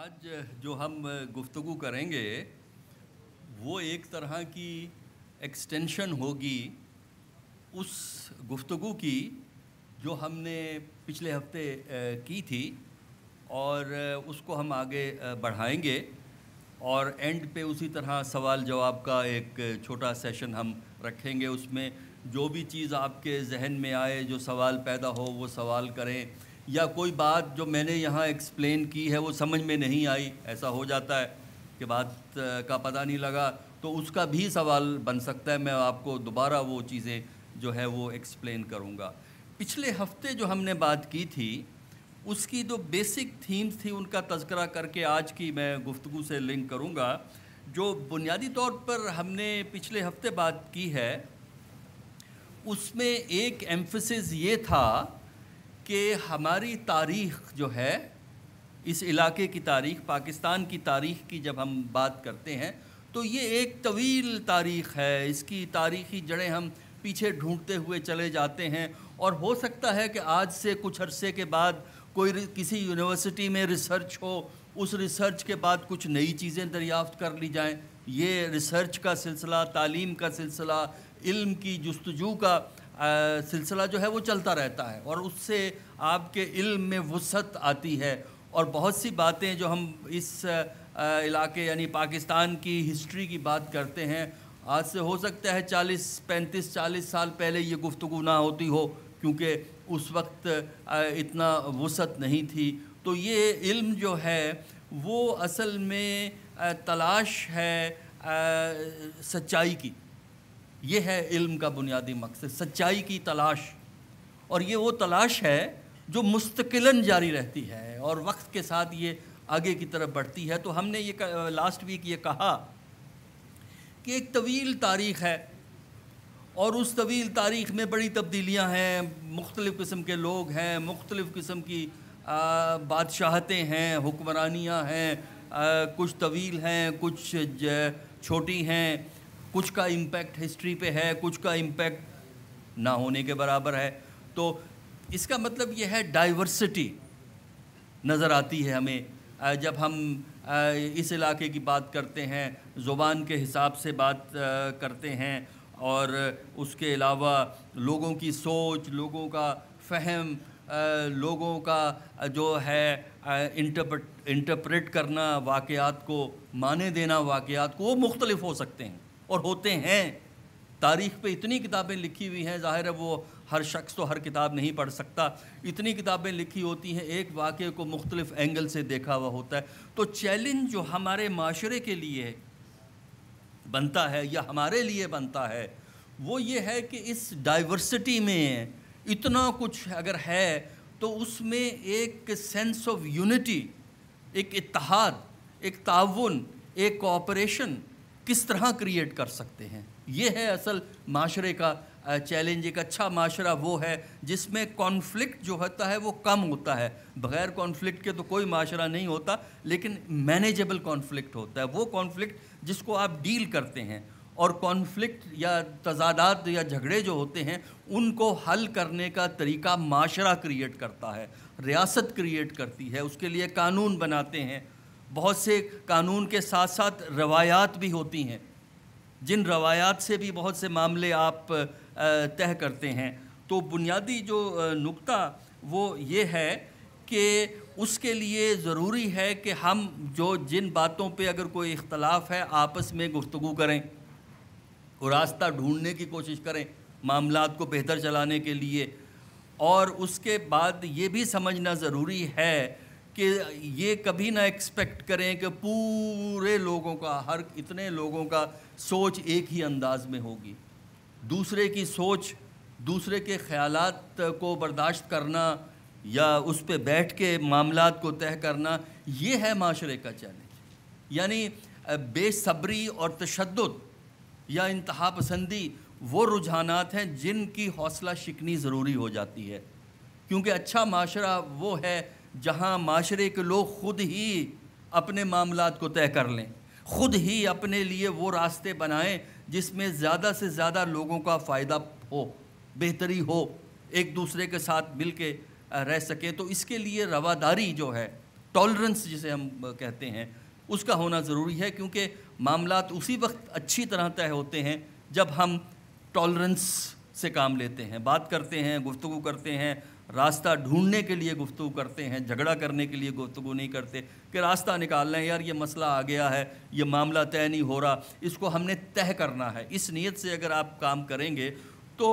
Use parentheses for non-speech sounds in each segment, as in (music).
आज जो हम गुफ्तु करेंगे वो एक तरह की एक्सटेंशन होगी उस गुफ्तु की जो हमने पिछले हफ्ते की थी और उसको हम आगे बढ़ाएंगे और एंड पे उसी तरह सवाल जवाब का एक छोटा सेशन हम रखेंगे उसमें जो भी चीज़ आपके जहन में आए जो सवाल पैदा हो वो सवाल करें या कोई बात जो मैंने यहाँ एक्सप्लेन की है वो समझ में नहीं आई ऐसा हो जाता है कि बात का पता नहीं लगा तो उसका भी सवाल बन सकता है मैं आपको दोबारा वो चीज़ें जो है वो एक्सप्लेन करूँगा पिछले हफ्ते जो हमने बात की थी उसकी जो बेसिक थीम्स थी उनका तस्करा करके आज की मैं गुफ्तु से लिंक करूँगा जो बुनियादी तौर पर हमने पिछले हफ्ते बात की है उसमें एक एम्फसिस ये था कि हमारी तारीख जो है इस इलाके की तारीख पाकिस्तान की तारीख की जब हम बात करते हैं तो ये एक तवील तारीख है इसकी तारीखी जड़ें हम पीछे ढूंढते हुए चले जाते हैं और हो सकता है कि आज से कुछ अरसे के बाद कोई किसी यूनिवर्सिटी में रिसर्च हो उस रिसर्च के बाद कुछ नई चीज़ें दरियाफ्त कर ली जाएं ये रिसर्च का सिलसिला तालीम का सिलसिला इल्म की जस्तजू का सिलसिला जो है वो चलता रहता है और उससे आपके इल्म में वसत आती है और बहुत सी बातें जो हम इस इलाके यानी पाकिस्तान की हिस्ट्री की बात करते हैं आज से हो सकता है चालीस पैंतीस चालीस साल पहले ये गुफ्तु ना होती हो क्योंकि उस वक्त इतना वसत नहीं थी तो ये इल्म जो है वो असल में तलाश है सच्चाई की ये है इल्म का बुनियादी मकसद सच्चाई की तलाश और ये वो तलाश है जो मुस्तकिलन जारी रहती है और वक्त के साथ ये आगे की तरफ बढ़ती है तो हमने ये लास्ट वीक ये कहा कि एक तवील तारीख़ है और उस तवील तारीख़ में बड़ी तब्दीलियां हैं मुख्तलिफ़ किस्म के लोग हैं मुख्तलिफ़ किस्म की बादशाहतें हैं हुक्मरानियाँ हैं कुछ तवील हैं कुछ छोटी हैं कुछ का इम्पैक्ट हिस्ट्री पे है कुछ का इम्पैक्ट ना होने के बराबर है तो इसका मतलब यह है डाइवर्सिटी नज़र आती है हमें जब हम इस इलाके की बात करते हैं ज़ुबान के हिसाब से बात करते हैं और उसके अलावा लोगों की सोच लोगों का फहम लोगों का जो है इंटरप्रेट इंटरप्रेट करना वाक़ात को माने देना वाक़ात को वो मुख्तलिफ हो सकते हैं और होते हैं तारीख़ पे इतनी किताबें लिखी हुई हैं ज़ाहिर है वो हर शख्स तो हर किताब नहीं पढ़ सकता इतनी किताबें लिखी होती हैं एक वाक्य को मुख्तलिफ़ एंगल से देखा हुआ होता है तो चैलेंज जो हमारे माशरे के लिए बनता है या हमारे लिए बनता है वो ये है कि इस डाइवर्सिटी में इतना कुछ अगर है तो उसमें एक सेंस ऑफ यूनिटी एक इतिहाद एक ताउन एक कोऑपरेशन किस तरह क्रिएट कर सकते हैं ये है असल माशरे का चैलेंज एक अच्छा माशरा वो है जिसमें कॉन्फ्लिक्ट जो होता है वो कम होता है बग़ैर कॉन्फ्लिक्ट के तो कोई माशरा नहीं होता लेकिन मैनेजेबल कॉन्फ्लिक्ट होता है वो कॉन्फ्लिक्ट जिसको आप डील करते हैं और कॉन्फ्लिक्ट या तजादात या झगड़े जो होते हैं उनको हल करने का तरीका माशरा क्रिएट करता है रियासत क्रिएट करती है उसके लिए कानून बनाते हैं बहुत से कानून के साथ साथ रवायात भी होती हैं जिन रवायात से भी बहुत से मामले आप तय करते हैं तो बुनियादी जो नुक्ता वो ये है कि उसके लिए ज़रूरी है कि हम जो जिन बातों पे अगर कोई इख्तलाफ है आपस में गुफ्तु करें और रास्ता ढूंढने की कोशिश करें मामला को बेहतर चलाने के लिए और उसके बाद ये भी समझना ज़रूरी है कि ये कभी ना एक्सपेक्ट करें कि पूरे लोगों का हर इतने लोगों का सोच एक ही अंदाज में होगी दूसरे की सोच दूसरे के ख्याल को बर्दाश्त करना या उस पर बैठ के मामला को तय करना ये है माशरे का चैलेंज यानी बेसब्री और तशद या इंतहा पसंदी वो रुझानात हैं जिनकी हौसला शिकनी ज़रूरी हो जाती है क्योंकि अच्छा माशरा वो है जहाँ माशरे के लोग ख़ुद ही अपने मामला को तय कर लें ख़ुद ही अपने लिए वो रास्ते बनाएं जिसमें ज़्यादा से ज़्यादा लोगों का फ़ायदा हो बेहतरी हो एक दूसरे के साथ मिल के रह सकें तो इसके लिए रवादारी जो है टॉलरेंस जिसे हम कहते हैं उसका होना ज़रूरी है क्योंकि मामला उसी वक्त अच्छी तरह तय होते हैं जब हम टॉलरेंस से काम लेते हैं बात करते हैं गुफ्तु करते हैं रास्ता ढूंढने के लिए गुफ्तु करते हैं झगड़ा करने के लिए गुफ्तु नहीं करते कि रास्ता निकाल लें यार ये मसला आ गया है ये मामला तय नहीं हो रहा इसको हमने तय करना है इस नीयत से अगर आप काम करेंगे तो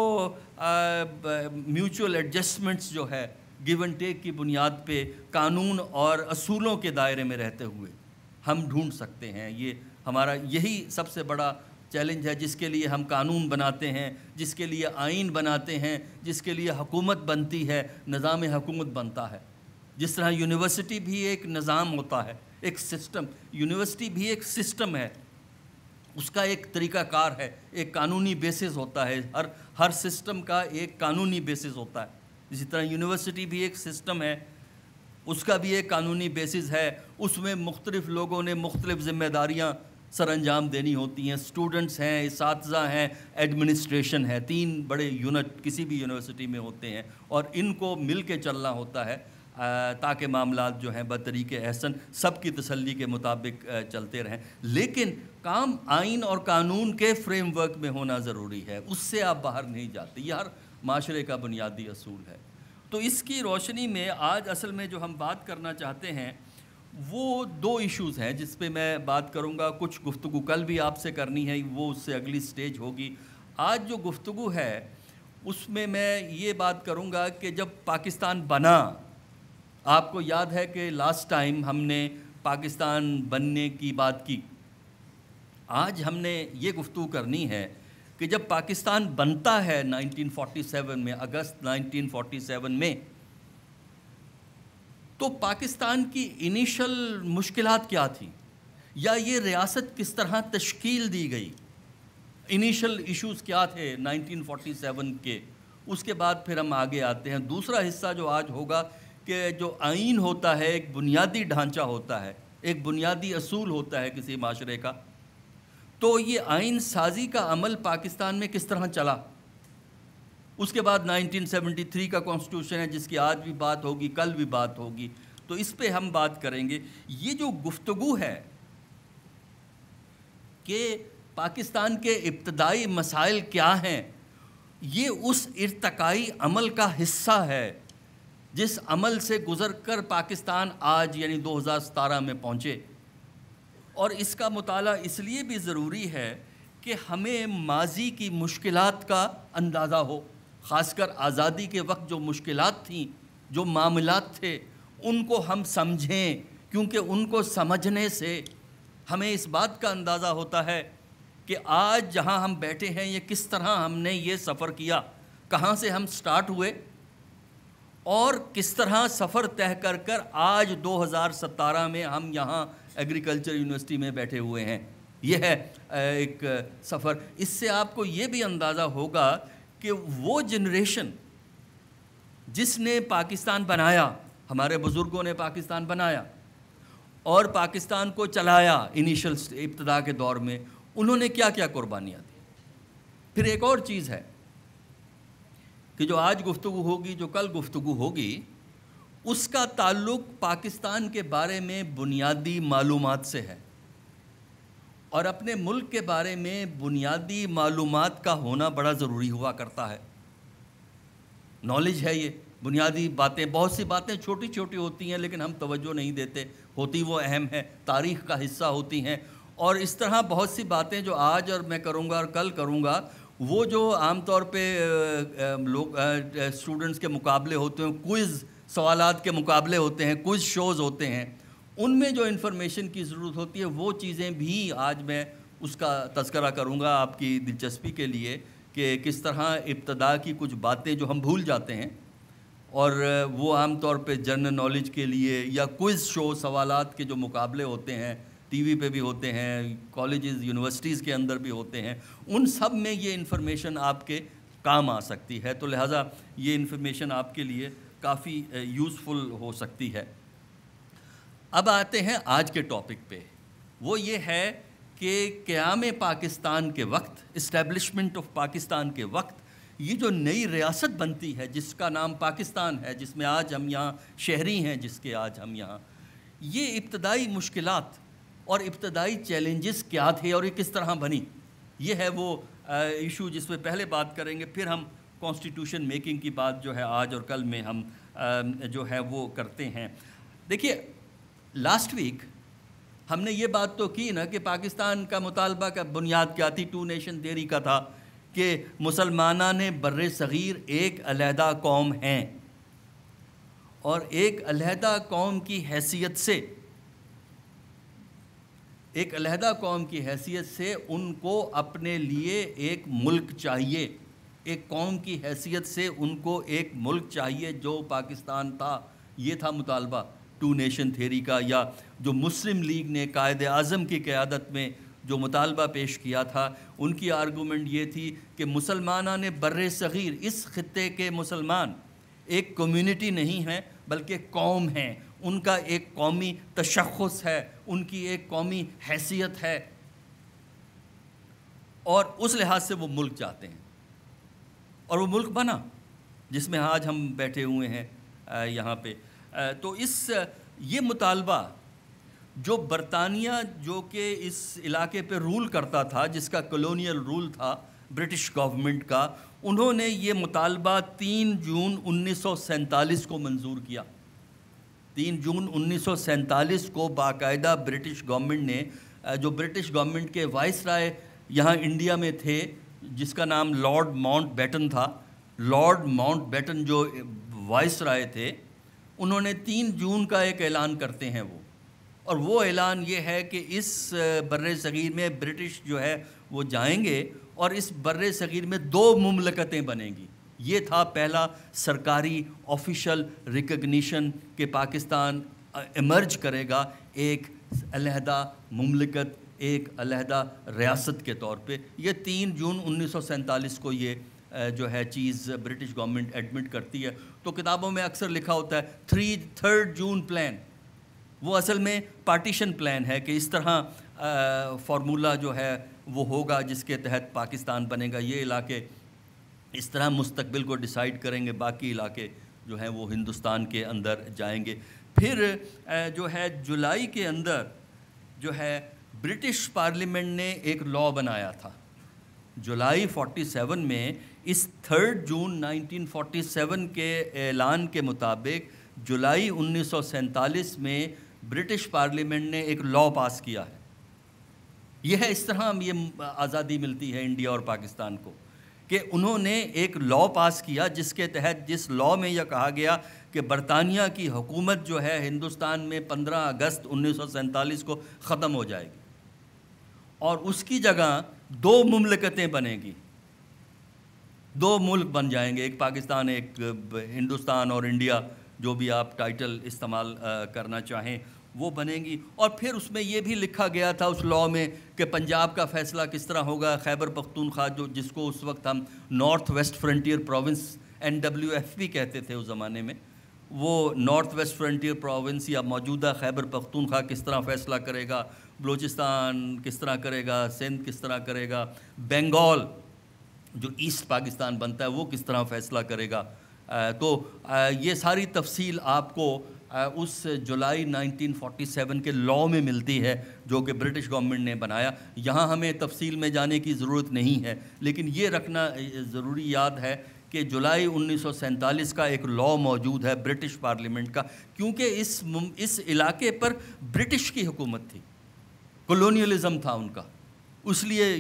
म्यूचुअल एडजस्टमेंट्स जो है गिव एंड टेक की बुनियाद पे कानून और असूलों के दायरे में रहते हुए हम ढूंढ सकते हैं ये हमारा यही सबसे बड़ा चैलेंज है जिसके लिए हम कानून बनाते हैं जिसके लिए आइन बनाते हैं जिसके लिए हुकूमत बनती है निज़ाम हुकूमत बनता है जिस तरह यूनिवर्सिटी भी एक निज़ाम होता है एक सिस्टम यूनिवर्सिटी भी एक सिस्टम है उसका एक तरीक़ाकार है एक कानूनी बेसिस होता है हर हर सिस्टम का एक कानूनी बेसिस होता है इसी तरह यूनिवर्सिटी भी एक सिस्टम है उसका भी एक कानूनी बेसिस है उसमें मुख्तलिफ़ लोगों ने मुख्तलिफ़ ज़िम्मेदारियाँ सर अंजाम देनी होती हैं स्टूडेंट्स हैं इस हैं एडमिनिस्ट्रेशन है तीन बड़े यूनिट किसी भी यूनिवर्सिटी में होते हैं और इनको मिल के चलना होता है ताकि मामला जो हैं बतरीक एहसन सब की तसली के मुताबिक चलते रहें लेकिन काम आइन और कानून के फ्रेमवर्क में होना ज़रूरी है उससे आप बाहर नहीं जाते यह हर माशरे का बुनियादी असूल है तो इसकी रोशनी में आज असल में जो हम बात करना चाहते हैं वो दो इश्यूज़ हैं जिस पे मैं बात करूँगा कुछ गुफ्तु कल भी आपसे करनी है वो उससे अगली स्टेज होगी आज जो गुफ्तु है उसमें मैं ये बात करूँगा कि जब पाकिस्तान बना आपको याद है कि लास्ट टाइम हमने पाकिस्तान बनने की बात की आज हमने ये गुफ्तु करनी है कि जब पाकिस्तान बनता है 1947 में अगस्त 1947 में तो पाकिस्तान की इनिशल मुश्किल क्या थी या ये रियासत किस तरह तश्कील दी गई इनिशियल इश्यूज क्या थे 1947 के उसके बाद फिर हम आगे आते हैं दूसरा हिस्सा जो आज होगा कि जो आइन होता है एक बुनियादी ढांचा होता है एक बुनियादी असूल होता है किसी माशरे का तो ये आइन साजी का अमल पाकिस्तान में किस तरह चला उसके बाद 1973 का कॉन्स्टिट्यूशन है जिसकी आज भी बात होगी कल भी बात होगी तो इस पे हम बात करेंगे ये जो गुफ्तगु है कि पाकिस्तान के इब्तदाई मसाइल क्या हैं ये उस इरतकाई अमल का हिस्सा है जिस अमल से गुज़र कर पाकिस्तान आज यानी 2017 में पहुँचे और इसका मताल इसलिए भी ज़रूरी है कि हमें माजी की मुश्किलात का अंदाज़ा हो ख़ासकर आज़ादी के वक्त जो मुश्किल थी जो मामला थे उनको हम समझें क्योंकि उनको समझने से हमें इस बात का अंदाज़ा होता है कि आज जहां हम बैठे हैं ये किस तरह हमने ये सफ़र किया कहां से हम स्टार्ट हुए और किस तरह सफ़र तय कर कर आज 2017 में हम यहाँ एग्रीकल्चर यूनिवर्सिटी में बैठे हुए हैं यह है एक सफ़र इससे आपको ये भी अंदाज़ा होगा कि वो जनरेशन जिसने पाकिस्तान बनाया हमारे बुज़ुर्गों ने पाकिस्तान बनाया और पाकिस्तान को चलाया इनिशियल इब्तदा के दौर में उन्होंने क्या क्या कुर्बानियाँ दी फिर एक और चीज़ है कि जो आज गुफ्तु होगी जो कल गुफ्तु होगी उसका ताल्लुक पाकिस्तान के बारे में बुनियादी मालूमात से है और अपने मुल्क के बारे में बुनियादी मालूम का होना बड़ा ज़रूरी हुआ करता है नॉलेज है ये बुनियादी बातें बहुत सी बातें छोटी छोटी होती हैं लेकिन हम तवज्जो नहीं देते होती वो अहम है तारीख़ का हिस्सा होती हैं और इस तरह बहुत सी बातें जो आज और मैं करूँगा और कल करूँगा वो जो तौर पर लोग स्टूडेंट्स के मुकाबले होते हैं क्विज़ सवालत के मुकाबले होते हैं क्विज़ शोज़ होते हैं उनमें जो इन्फॉर्मेशन की ज़रूरत होती है वो चीज़ें भी आज मैं उसका तस्करा करूँगा आपकी दिलचस्पी के लिए कि किस तरह इब्तदा की कुछ बातें जो हम भूल जाते हैं और वो आम तौर पे जनरल नॉलेज के लिए या क्विज़ शो सवालात के जो मुकाबले होते हैं टीवी पे भी होते हैं कॉलेजेस यूनिवर्सिटीज़ के अंदर भी होते हैं उन सब में ये इन्फॉर्मेशन आपके काम आ सकती है तो लिहाजा ये इन्फॉर्मेशन आपके लिए काफ़ी यूज़फुल हो सकती है अब आते हैं आज के टॉपिक पे वो ये है कि क़्याम पाकिस्तान के वक्त इस्टेब्लिशमेंट ऑफ पाकिस्तान के वक्त ये जो नई रियासत बनती है जिसका नाम पाकिस्तान है जिसमें आज हम यहाँ शहरी हैं जिसके आज हम यहाँ ये इब्तदाई मुश्किल और इब्तदाई चैलेंजेस क्या थे और ये किस तरह बनी ये है वो इशू जिस पर पहले बात करेंगे फिर हम कॉन्स्टिट्यूशन मेकिंग की बात जो है आज और कल में हम जो है वो करते हैं देखिए लास्ट वीक हमने ये बात तो की ना कि पाकिस्तान का मुतालबा का बुनियाद क्या थी टू नेशन देरी का था कि मुसलमाना ने बर सग़ीर एक अलहदा कौम हैं और एक अलहदा कौम की हैसियत से एक अलहदा कौम की हैसियत से उनको अपने लिए एक मुल्क चाहिए एक कौम की हैसियत से उनको एक मुल्क चाहिए जो पाकिस्तान था ये था मुतालबा टू नेशन थेरी का या जो मुस्लिम लीग ने कायद अज़म की क़्यादत में जो मुतालबा पेश किया था उनकी आर्गूमेंट ये थी कि मुसलमाना ने बर सग़ीर इस ख़त्े के मुसलमान एक कम्यूनिटी नहीं है बल्कि कौम हैं उनका एक कौमी तशखस है उनकी एक कौमी हैसियत है और उस लिहाज से वो मुल्क चाहते हैं और वो मुल्क बना जिसमें आज हम बैठे हुए हैं यहाँ पर तो इस ये मुतालबा जो बरतानिया जो कि इस इलाके पे रूल करता था जिसका कॉलोनियल रूल था ब्रिटिश गवर्नमेंट का उन्होंने ये मुतालबा तीन जून उन्नीस को मंजूर किया तीन जून उन्नीस को बाकायदा ब्रिटिश गवर्नमेंट ने जो ब्रिटिश गवर्नमेंट के वाइस राय यहाँ इंडिया में थे जिसका नाम लॉर्ड माउंट बैटन था लॉर्ड माउंट बैटन जो वाइस राय थे उन्होंने तीन जून का एक ऐलान करते हैं वो और वो ऐलान ये है कि इस बर्र सग़ीर में ब्रिटिश जो है वो जाएंगे और इस बर्र सग़ीर में दो ममलकतें बनेंगी ये था पहला सरकारी ऑफिशल रिकग्निशन के पाकिस्तान इमर्ज करेगा एक अलहदा ममलकत एक अलहदा रियासत के तौर पे ये तीन जून उन्नीस को ये जो है चीज़ ब्रिटिश गवर्नमेंट एडमिट करती है तो किताबों में अक्सर लिखा होता है थ्री थर्ड जून प्लान वो असल में पार्टीशन प्लान है कि इस तरह फार्मूला जो है वो होगा जिसके तहत पाकिस्तान बनेगा ये इलाके इस तरह मुस्तबिल को डिसाइड करेंगे बाकी इलाके जो हैं वो हिंदुस्तान के अंदर जाएंगे फिर जो है जुलाई के अंदर जो है ब्रिटिश पार्लियामेंट ने एक लॉ बनाया था जुलाई 47 में इस थर्ड जून 1947 के ऐलान के मुताबिक जुलाई उन्नीस में ब्रिटिश पार्लियामेंट ने एक लॉ पास किया है यह है इस तरह हम ये आज़ादी मिलती है इंडिया और पाकिस्तान को कि उन्होंने एक लॉ पास किया जिसके तहत जिस लॉ में यह कहा गया कि बरतानिया की हुकूमत जो है हिंदुस्तान में 15 अगस्त उन्नीस को ख़त्म हो जाएगी और उसकी जगह दो ममलकतें बनेगी दो मुल्क बन जाएंगे एक पाकिस्तान एक हिंदुस्तान और इंडिया जो भी आप टाइटल इस्तेमाल करना चाहें वो बनेंगी और फिर उसमें ये भी लिखा गया था उस लॉ में कि पंजाब का फैसला किस तरह होगा खैबर पख्तूनख्वा जो जिसको उस वक्त हम north west frontier province N W F भी कहते थे उस ज़माने में वो नॉर्थ वेस्ट फ्रंटियर प्रोविंस या मौजूदा खैबर पख्तूनख्वा किस तरह फैसला करेगा बलूचिस्तान किस तरह करेगा सिंध किस तरह करेगा बंगाल जो ईस्ट पाकिस्तान बनता है वो किस तरह फैसला करेगा तो ये सारी तफसील आपको उस जुलाई 1947 के लॉ में मिलती है जो कि ब्रिटिश गवर्नमेंट ने बनाया यहाँ हमें तफसील में जाने की ज़रूरत नहीं है लेकिन ये रखना ज़रूरी याद है कि जुलाई 1947 का एक लॉ मौजूद है ब्रिटिश पार्लियामेंट का क्योंकि इस इस इलाके पर ब्रिटिश की हुकूमत थी कॉलोनियलिज्म था उनका उसलिए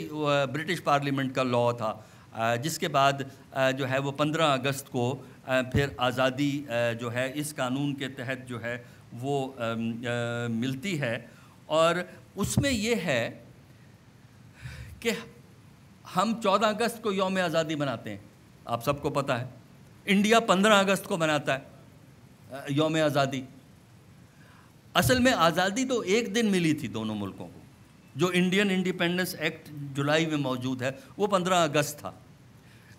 ब्रिटिश पार्लियामेंट का लॉ था जिसके बाद जो है वो 15 अगस्त को फिर आज़ादी जो है इस कानून के तहत जो है वो मिलती है और उसमें ये है कि हम 14 अगस्त को योम आज़ादी मनाते हैं आप सबको पता है इंडिया 15 अगस्त को मनाता है योम आज़ादी असल में आज़ादी तो एक दिन मिली थी दोनों मुल्कों को जो इंडियन इंडिपेंडेंस एक्ट जुलाई में मौजूद है वो 15 अगस्त था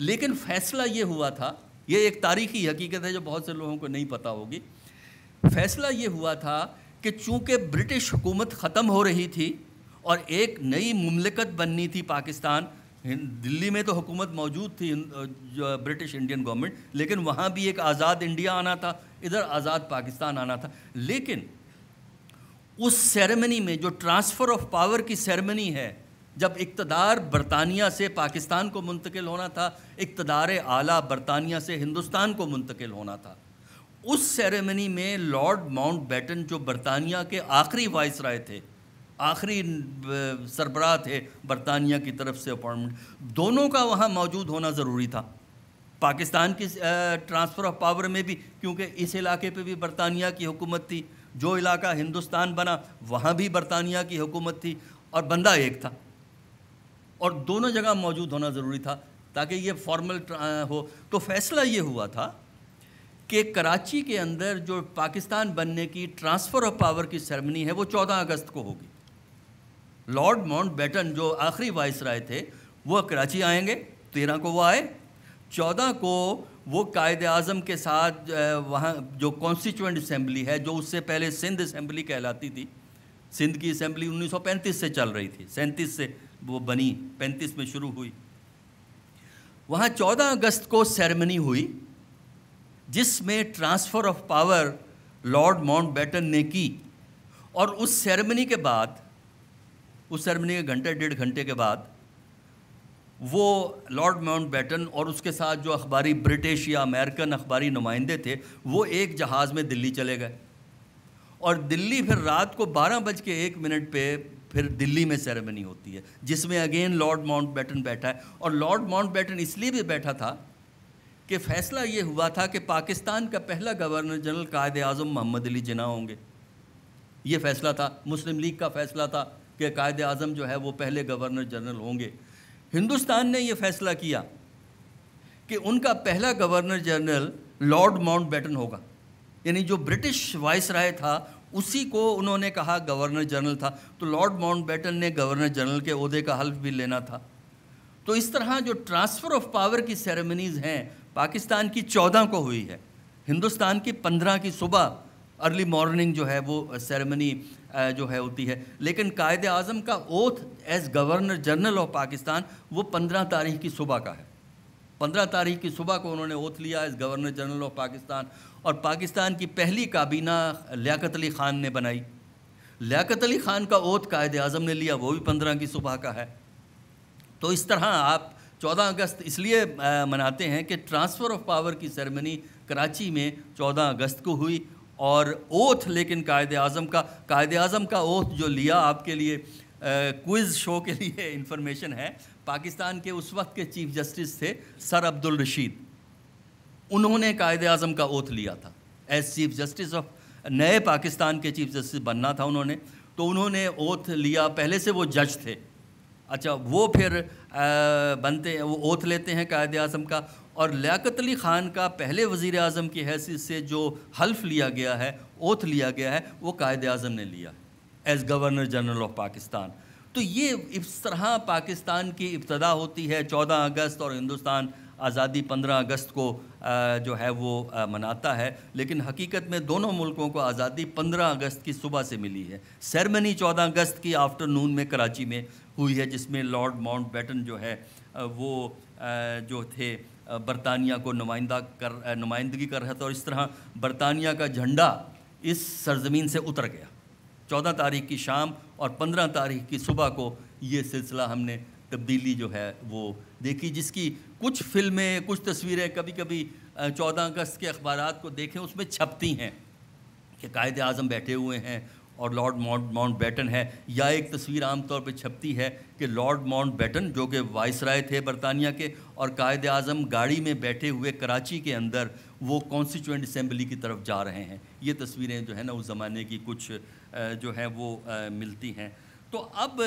लेकिन फैसला ये हुआ था ये एक तारीखी हकीकत है जो बहुत से लोगों को नहीं पता होगी फैसला ये हुआ था कि चूँकि ब्रिटिश हुकूमत ख़त्म हो रही थी और एक नई ममलिकत बननी थी पाकिस्तान दिल्ली में तो हुकूमत मौजूद थी ब्रिटिश इंडियन गवर्नमेंट लेकिन वहाँ भी एक आज़ाद इंडिया आना था इधर आज़ाद पाकिस्तान आना था लेकिन उस सेरेमनी में जो ट्रांसफ़र ऑफ पावर की सेरेमनी है जब इकतदार बरतानिया से पाकिस्तान को मुंतकिल होना था इकतदार आला बरतानिया से हिंदुस्तान को मुंतकिल होना था उस सेरेमनी में लॉर्ड माउंट बैटन जो बरतानिया के आखिरी वाइस राय थे आखिरी सरबराह थे बरतानिया की तरफ से अपॉइंटमेंट दोनों का वहाँ मौजूद होना ज़रूरी था पाकिस्तान की ट्रांसफ़र ऑफ पावर में भी क्योंकि इस इलाके पे भी बरतानिया की हुकूमत थी जो इलाका हिंदुस्तान बना वहाँ भी बरतानिया की हुकूमत थी और बंदा एक था और दोनों जगह मौजूद होना ज़रूरी था ताकि ये फॉर्मल हो तो फैसला ये हुआ था कि कराची के अंदर जो पाकिस्तान बनने की ट्रांसफ़र ऑफ पावर की सेरेमनी है वो 14 अगस्त को होगी लॉर्ड माउंट बैटन जो आखिरी वाइस राय थे वो कराची आएंगे तेरह को वो आए चौदह को वो कायद अज़म के साथ वहाँ जो कॉन्स्टिट्यूंट असम्बली है जो उससे पहले सिंध असम्बली कहलाती थी सिंध की असम्बली 1935 से चल रही थी सैंतीस से वो बनी पैंतीस में शुरू हुई वहाँ 14 अगस्त को सेरेमनी हुई जिसमें transfer of power Lord Mountbatten ने की और उस सेरेमनी के बाद उस सेरेमनी के घंटे डेढ़ घंटे के बाद वो लॉर्ड माउंट बैटन और उसके साथ जो अखबारी ब्रिटिश या अमेरिकन अखबारी नुमाइंदे थे वो एक जहाज़ में दिल्ली चले गए और दिल्ली फिर रात को बारह बज के एक मिनट पे फिर दिल्ली में सेरेमनी होती है जिसमें अगेन लॉर्ड माउंट बैटन बैठा है और लॉर्ड माउंट बैटन इसलिए भी बैठा था कि फैसला ये हुआ था कि पाकिस्तान का पहला गवर्नर जनरल कायद अजम मोहम्मद अली जना होंगे ये फैसला था मुस्लिम लीग का फैसला था कि कायद अजम जो है वो पहले गवर्नर जनरल होंगे हिंदुस्तान ने यह फैसला किया कि उनका पहला गवर्नर जनरल लॉर्ड माउंटबेटन होगा यानी जो ब्रिटिश वाइस राय था उसी को उन्होंने कहा गवर्नर जनरल था तो लॉर्ड माउंटबेटन ने गवर्नर जनरल के अहदे का हल्फ भी लेना था तो इस तरह जो ट्रांसफ़र ऑफ पावर की सेरेमनीज़ हैं पाकिस्तान की चौदह को हुई है हिंदुस्तान की पंद्रह की सुबह अर्ली मॉर्निंग जो है वो सेरेमनी जो है होती है लेकिन कायद अज़म का oath as governor general of Pakistan वो पंद्रह तारीख की सुबह का है पंद्रह तारीख की सुबह को उन्होंने ओथ लिया as governor general of Pakistan और पाकिस्तान की पहली काबीना लियाकत अली ख़ान ने बनाई लियाकत अली ख़ान का ओथ कायद अज़म ने लिया वो भी पंद्रह की सुबह का है तो इस तरह आप चौदह अगस्त इसलिए मनाते हैं कि ट्रांसफ़र ऑफ पावर की सेरेमनी कराची में चौदह अगस्त को हुई और ओथ लेकिन कायद अज़म का कायद अज़म का ओथ जो लिया आपके लिए क्विज़ शो के लिए इन्फॉर्मेशन है पाकिस्तान के उस वक्त के चीफ जस्टिस थे सर अब्दुल रशीद उन्होंने कायद अज़म का ओथ लिया था एज चीफ जस्टिस ऑफ नए पाकिस्तान के चीफ जस्टिस बनना था उन्होंने तो उन्होंने ओथ लिया पहले से वो जज थे अच्छा वो फिर आ, बनते वो ओथ लेते हैं कायद अजम का और लियाकत अली ख़ान का पहले वज़ी अजम की हैसियत से जो हल्फ लिया गया है ओथ लिया गया है वो कायद अजम ने लिया as governor general of Pakistan तो ये इस तरह पाकिस्तान की इब्तदा होती है चौदह अगस्त और हिंदुस्तान आज़ादी पंद्रह अगस्त को जो है वो मनाता है लेकिन हकीकत में दोनों मुल्कों को आज़ादी पंद्रह अगस्त की सुबह से मिली है सेरेमनी चौदह अगस्त की आफ्टरनून में कराची में हुई है जिसमें लॉर्ड माउंट बैटन जो है वो जो थे बरतानिया को नुमाइंदा कर नुमाइंदगी कर रहा था और इस तरह बरतानिया का झंडा इस सरजमीन से उतर गया चौदह तारीख की शाम और पंद्रह तारीख की सुबह को ये सिलसिला हमने तब्दीली जो है वो देखी जिसकी कुछ फिल्में कुछ तस्वीरें कभी कभी चौदह अगस्त के अखबार को देखें उसमें छपती हैं कि कायद अजम बैठे हुए हैं और लॉर्ड माउंट माउंट बैटन है या एक तस्वीर आमतौर पर छपती है कि लॉर्ड माउंट बैटन जो कि वाइस राय थे बरतानिया के और कायद अजम गाड़ी में बैठे हुए कराची के अंदर वो कॉन्स्टिट्यूंट असम्बली की तरफ जा रहे हैं ये तस्वीरें जो है ना उस ज़माने की कुछ जो है वो मिलती हैं तो अब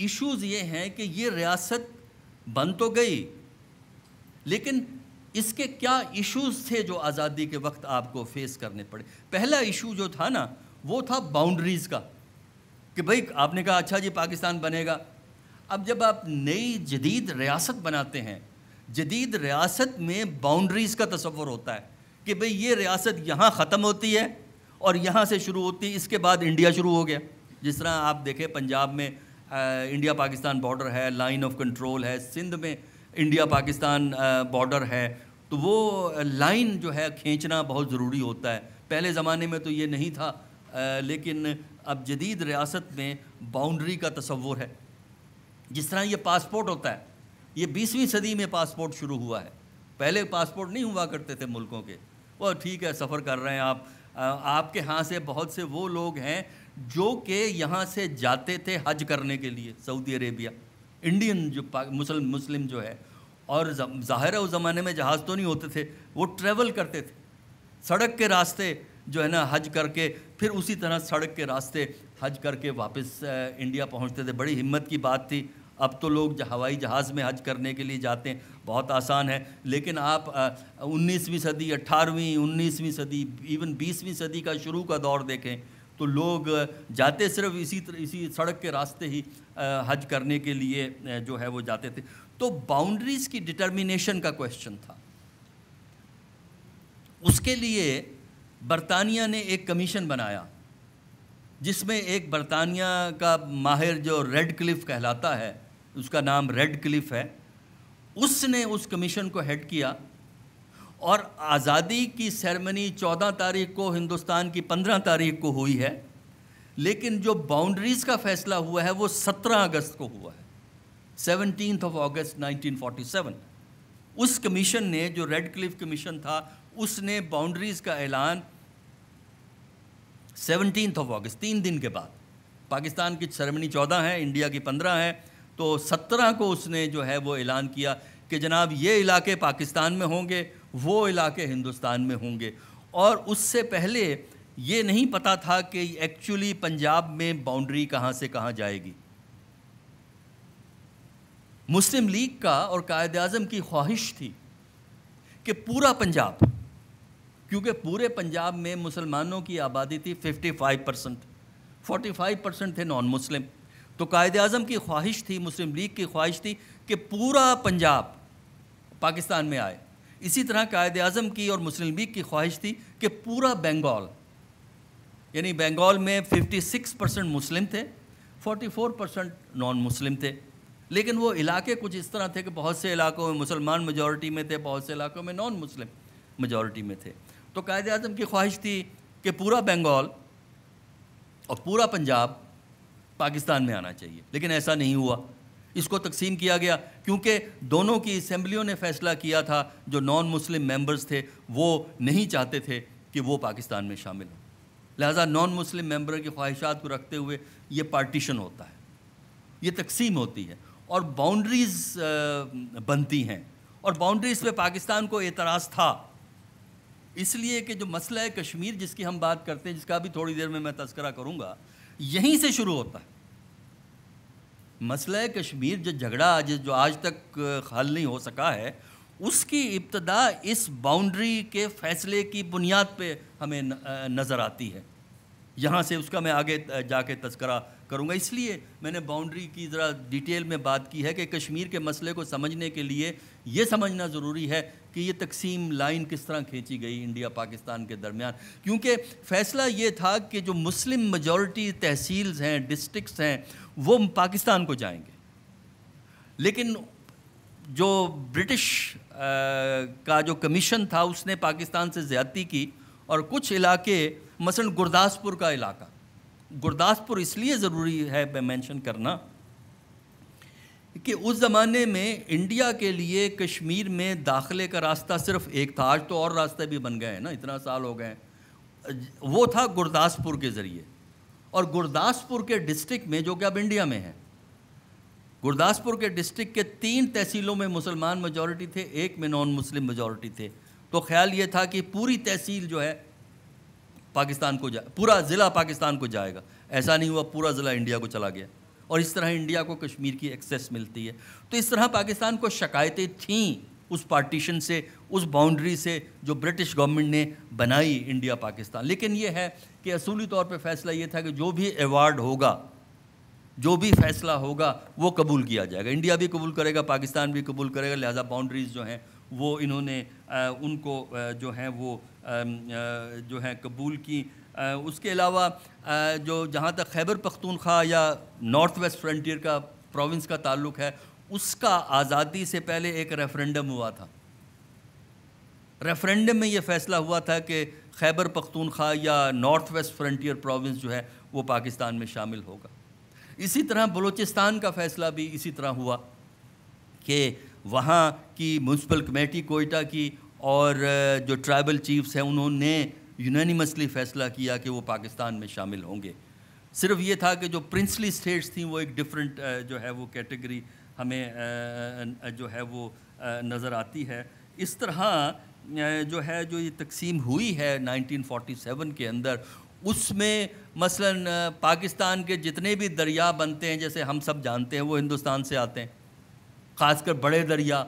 इश्यूज़ ये हैं कि ये रियासत बन तो गई लेकिन इसके क्या इश्यूज़ थे जो आज़ादी के वक्त आपको फेस करने पड़े पहला इशू जो था ना वो था बाउंड्रीज़ का कि भाई आपने कहा अच्छा जी पाकिस्तान बनेगा अब जब आप नई जदीद रियासत बनाते हैं जदीद रियासत में बाउंड्रीज़ का तस्वर होता है कि भाई ये रियासत यहाँ ख़त्म होती है और यहाँ से शुरू होती है इसके बाद इंडिया शुरू हो गया जिस तरह आप देखें पंजाब में इंडिया पाकिस्तान बॉर्डर है लाइन ऑफ कंट्रोल है सिंध में इंडिया पाकिस्तान बॉर्डर है तो वो लाइन जो है खींचना बहुत ज़रूरी होता है पहले ज़माने में तो ये नहीं था लेकिन अब जदीद रियासत में बाउंड्री का तस्वुर है जिस तरह ये पासपोर्ट होता है ये बीसवीं सदी में पासपोर्ट शुरू हुआ है पहले पासपोर्ट नहीं हुआ करते थे मुल्कों के वो ठीक है सफ़र कर रहे हैं आप आपके यहाँ से बहुत से वो लोग हैं जो कि यहाँ से जाते थे हज करने के लिए सऊदी अरेबिया इंडियन जो मुस्लिम मुस्लिम जो है और ज़ाहिर उस ज़माने में जहाज़ तो नहीं होते थे वो ट्रेवल करते थे सड़क के रास्ते जो है ना हज करके फिर उसी तरह सड़क के रास्ते हज करके वापस इंडिया पहुंचते थे बड़ी हिम्मत की बात थी अब तो लोग हवाई जहाज़ में हज करने के लिए जाते हैं बहुत आसान है लेकिन आप उन्नीसवीं सदी अट्ठारहवीं उन्नीसवीं सदी इवन बीसवीं सदी का शुरू का दौर देखें तो लोग जाते सिर्फ इसी इसी सड़क के रास्ते ही हज करने के लिए जो है वो जाते थे तो बाउंड्रीज़ की डिटर्मिनेशन का क्वेश्चन था उसके लिए बरतानिया ने एक कमीशन बनाया जिसमें एक बरतानिया का माहिर जो रेड क्लिफ कहलाता है उसका नाम रेड क्लिफ है उसने उस कमीशन को हेड किया और आज़ादी की सेरेमनी 14 तारीख को हिंदुस्तान की 15 तारीख को हुई है लेकिन जो बाउंड्रीज़ का फैसला हुआ है वो 17 अगस्त को हुआ है सेवनटीन ऑफ अगस्त 1947 उस कमीशन ने जो रेड क्लिफ कमीशन था उसने बाउंड्रीज का ऐलान सेवनटीन ऑफ अगस्त तीन दिन के बाद पाकिस्तान की सेरेमनी चौदह है इंडिया की पंद्रह है तो सत्रह को उसने जो है वो ऐलान किया कि जनाब ये इलाके पाकिस्तान में होंगे वो इलाके हिंदुस्तान में होंगे और उससे पहले ये नहीं पता था कि एक्चुअली पंजाब में बाउंड्री कहाँ से कहाँ जाएगी मुस्लिम लीग का और कायद अजम की ख्वाहिश थी कि पूरा पंजाब क्योंकि पूरे पंजाब में मुसलमानों की आबादी थी 55 परसेंट फोर्टी फाइव परसेंट थे नॉन मुस्लिम तो कायद अज़म की ख्वाहिश थी मुस्लिम लीग की ख्वाहिश थी कि पूरा पंजाब पाकिस्तान में आए इसी तरह कायद अज़म की और मुस्लिम लीग की ख्वाहिश थी कि पूरा बंगाल यानी बंगाल में 56 परसेंट मुस्लिम थे 44 परसेंट नॉन मुस्लिम थे लेकिन वो इलाके कुछ इस तरह थे कि बहुत से इलाकों में मुसलमान मेजॉरिटी में थे बहुत से इलाकों में नॉन मुस्लिम मेजॉरिटी में थे तो कायद अजम की ख्वाहिश थी कि पूरा बंगाल और पूरा पंजाब पाकिस्तान में आना चाहिए लेकिन ऐसा नहीं हुआ इसको तकसीम किया गया क्योंकि दोनों की असम्बलियों ने फैसला किया था जो नॉन मुस्लिम मेंबर्स थे वो नहीं चाहते थे कि वो पाकिस्तान में शामिल हों लिहाजा नॉन मुस्लिम मेंबर की ख्वाहिशात को रखते हुए ये पार्टीशन होता है ये तकसीम होती है और बाउंड्रीज़ बनती हैं और बाउंड्रीज़ पे पाकिस्तान को एतराज़ था इसलिए कि जो मसला है कश्मीर जिसकी हम बात करते हैं जिसका भी थोड़ी देर में मैं तस्करा करूंगा यहीं से शुरू होता है मसला कश्मीर जो झगड़ा आज जो आज तक हल नहीं हो सका है उसकी इब्तदा इस बाउंड्री के फैसले की बुनियाद पे हमें नज़र आती है यहाँ से उसका मैं आगे जाके तस्करा करूँगा इसलिए मैंने बाउंड्री की ज़रा डिटेल में बात की है कि कश्मीर के मसले को समझने के लिए ये समझना ज़रूरी है कि ये तकसीम लाइन किस तरह खींची गई इंडिया पाकिस्तान के दरमियान क्योंकि फ़ैसला ये था कि जो मुस्लिम मजॉरिटी तहसील्स हैं डिस्ट्रिक्स हैं वो पाकिस्तान को जाएंगे लेकिन जो ब्रिटिश का जो कमीशन था उसने पाकिस्तान से ज़्यादती की और कुछ इलाके मसलन गुरदासपुर का इलाका गुरदासपुर इसलिए ज़रूरी है मैं मेंशन करना कि उस ज़माने में इंडिया के लिए कश्मीर में दाखिले का रास्ता सिर्फ एक था आज तो और रास्ते भी बन गए हैं ना इतना साल हो गए वो था गुरदासपुर के ज़रिए और गुरदासपुर के डिस्ट्रिक्ट में जो कि अब इंडिया में है गुरदासपुर के डिस्ट्रिक्ट के तीन तहसीलों में मुसलमान मेजॉरिटी थे एक में नॉन मुस्लिम मेजॉरिटी थे तो ख्याल ये था कि पूरी तहसील जो है पाकिस्तान को जा पूरा ज़िला पाकिस्तान को जाएगा ऐसा नहीं हुआ पूरा ज़िला इंडिया को चला गया और इस तरह इंडिया को कश्मीर की एक्सेस मिलती है तो इस तरह पाकिस्तान को शिकायतें थीं उस पार्टीशन से उस बाउंड्री से जो ब्रिटिश गवर्नमेंट ने बनाई इंडिया पाकिस्तान लेकिन ये है कि असूली तौर पे फैसला ये था कि जो भी अवार्ड होगा जो भी फैसला होगा वो कबूल किया जाएगा इंडिया भी कबूल करेगा पाकिस्तान भी कबूल करेगा लिहाजा बाउंड्रीज़ जो हैं वो इन्होंने आ, उनको आ, जो हैं वो आ, जो हैं कबूल की उसके अलावा जो जहाँ तक खैबर पख्तूनख्वा या नॉर्थ वेस्ट फ्रंटियर का प्रोविंस का ताल्लुक है उसका आज़ादी से पहले एक रेफरेंडम हुआ था रेफरेंडम में ये फ़ैसला हुआ था कि खैबर पख्तूनख्वा या नॉर्थ वेस्ट फ्रंटियर प्रोविंस जो है वो पाकिस्तान में शामिल होगा इसी तरह बलूचिस्तान का फ़ैसला भी इसी तरह हुआ कि वहाँ की म्यूनसिपल कमेटी कोयटा की और जो ट्राइबल चीफ्स हैं उन्होंने यूनानिमसली फैसला किया कि वो पाकिस्तान में शामिल होंगे सिर्फ ये था कि जो प्रिंसली स्टेट्स थी वो एक डिफरेंट जो है वो कैटेगरी हमें जो है वो नज़र आती है इस तरह जो है जो ये तकसीम हुई है 1947 के अंदर उसमें मसलन पाकिस्तान के जितने भी दरिया बनते हैं जैसे हम सब जानते हैं वो हिंदुस्तान से आते हैं ख़ासकर बड़े दरिया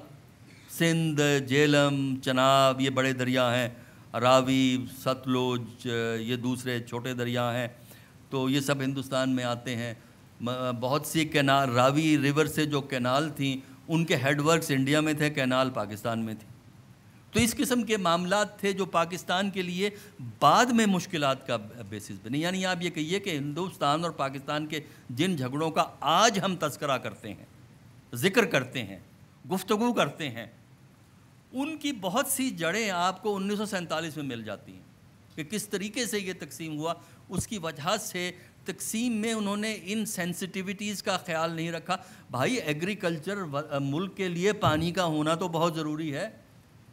सिंध जेलम चनाब ये बड़े दरिया हैं रावी सतलुज ये दूसरे छोटे दरिया हैं तो ये सब हिंदुस्तान में आते हैं बहुत सी कैनाल रावी रिवर से जो कैनाल थी उनके हेडवर्क्स इंडिया में थे कैनाल पाकिस्तान में थी तो इस किस्म के मामला थे जो पाकिस्तान के लिए बाद में मुश्किल का बेसिस बने यानी आप ये कहिए कि हिंदुस्तान और पाकिस्तान के जिन झगड़ों का आज हम तस्करा करते हैं ज़िक्र करते हैं गुफ्तगु करते हैं उनकी बहुत सी जड़ें आपको उन्नीस में मिल जाती हैं कि किस तरीके से ये तकसीम हुआ उसकी वजह से तकसीम में उन्होंने इन सेंसिटिविटीज़ का ख्याल नहीं रखा भाई एग्रीकल्चर मुल्क के लिए पानी का होना तो बहुत ज़रूरी है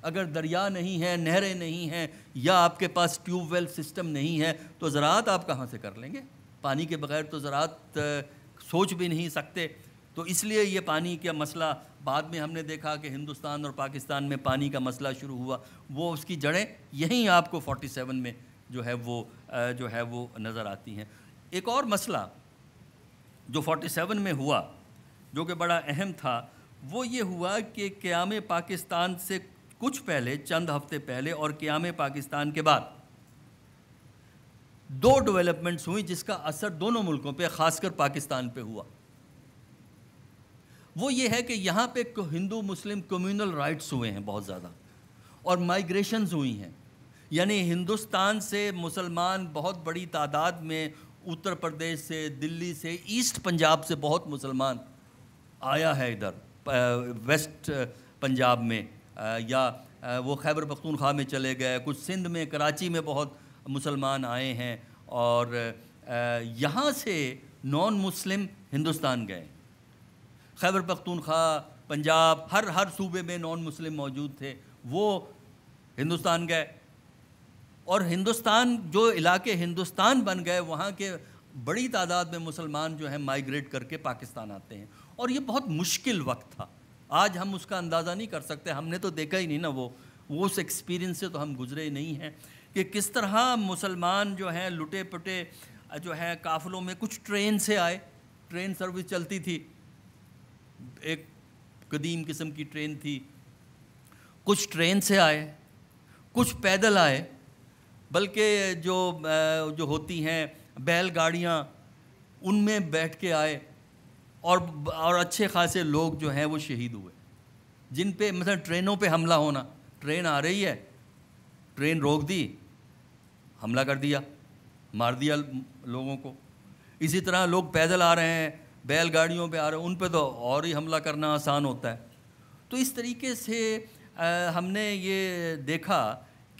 अगर दरिया नहीं है नहरें नहीं हैं या आपके पास ट्यूबवेल सिस्टम नहीं है तो ज़रात आप कहाँ से कर लेंगे पानी के बगैर तो ज़रात सोच भी नहीं सकते तो इसलिए ये पानी का मसला बाद में हमने देखा कि हिंदुस्तान और पाकिस्तान में पानी का मसला शुरू हुआ वो उसकी जड़ें यहीं आपको 47 में जो है वो जो है वो नज़र आती हैं एक और मसला जो 47 में हुआ जो कि बड़ा अहम था वो ये हुआ कि क़्याम पाकिस्तान से कुछ पहले चंद हफ्ते पहले और क़्याम पाकिस्तान के बाद दो डेवलपमेंट्स हुई जिसका असर दोनों मुल्कों पे खासकर पाकिस्तान पे हुआ वो ये है कि यहाँ पे हिंदू मुस्लिम कम्युनल राइट्स हुए हैं बहुत ज़्यादा और माइग्रेशन हुई हैं यानी हिंदुस्तान से मुसलमान बहुत बड़ी तादाद में उत्तर प्रदेश से दिल्ली से ईस्ट पंजाब से बहुत मुसलमान आया है इधर वेस्ट पंजाब में या वो खैबर पख्तूनख्वा में चले गए कुछ सिंध में कराची में बहुत मुसलमान आए हैं और यहाँ से नॉन मुस्लिम हिंदुस्तान गए खैबर पख्तूनख्वा पंजाब हर हर सूबे में नॉन मुस्लिम मौजूद थे वो हिंदुस्तान गए और हिंदुस्तान जो इलाके हिंदुस्तान बन गए वहाँ के बड़ी तादाद में मुसलमान जो हैं माइग्रेट करके पाकिस्तान आते हैं और ये बहुत मुश्किल वक्त था आज हम उसका अंदाज़ा नहीं कर सकते हमने तो देखा ही नहीं ना वो वो उस एक्सपीरियंस से तो हम गुजरे नहीं हैं कि किस तरह मुसलमान जो हैं लुटे पुटे जो हैं काफ़िलों में कुछ ट्रेन से आए ट्रेन सर्विस चलती थी एक कदीम किस्म की ट्रेन थी कुछ ट्रेन से आए कुछ पैदल आए बल्कि जो जो होती हैं बैलगाड़ियाँ उनमें बैठ के आए और और अच्छे खासे लोग जो हैं वो शहीद हुए जिन पे मतलब ट्रेनों पे हमला होना ट्रेन आ रही है ट्रेन रोक दी हमला कर दिया मार दिया लोगों को इसी तरह लोग पैदल आ रहे हैं बैलगाड़ियों पे आ रहे उन पे तो और ही हमला करना आसान होता है तो इस तरीके से आ, हमने ये देखा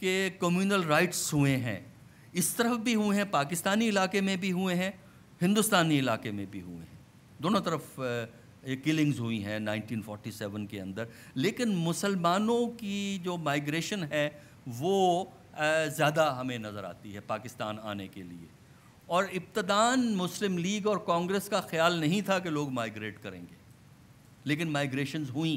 कि कम्युनल राइट्स हुए हैं इस तरफ भी हुए हैं पाकिस्तानी इलाके में भी हुए हैं हिंदुस्तानी इलाके में भी हुए हैं दोनों तरफ ये किलिंग्स हुई हैं 1947 के अंदर लेकिन मुसलमानों की जो माइग्रेशन है वो ज़्यादा हमें नज़र आती है पाकिस्तान आने के लिए और इब्तदान मुस्लिम लीग और कांग्रेस का ख्याल नहीं था कि लोग माइग्रेट करेंगे लेकिन माइग्रेशन हुई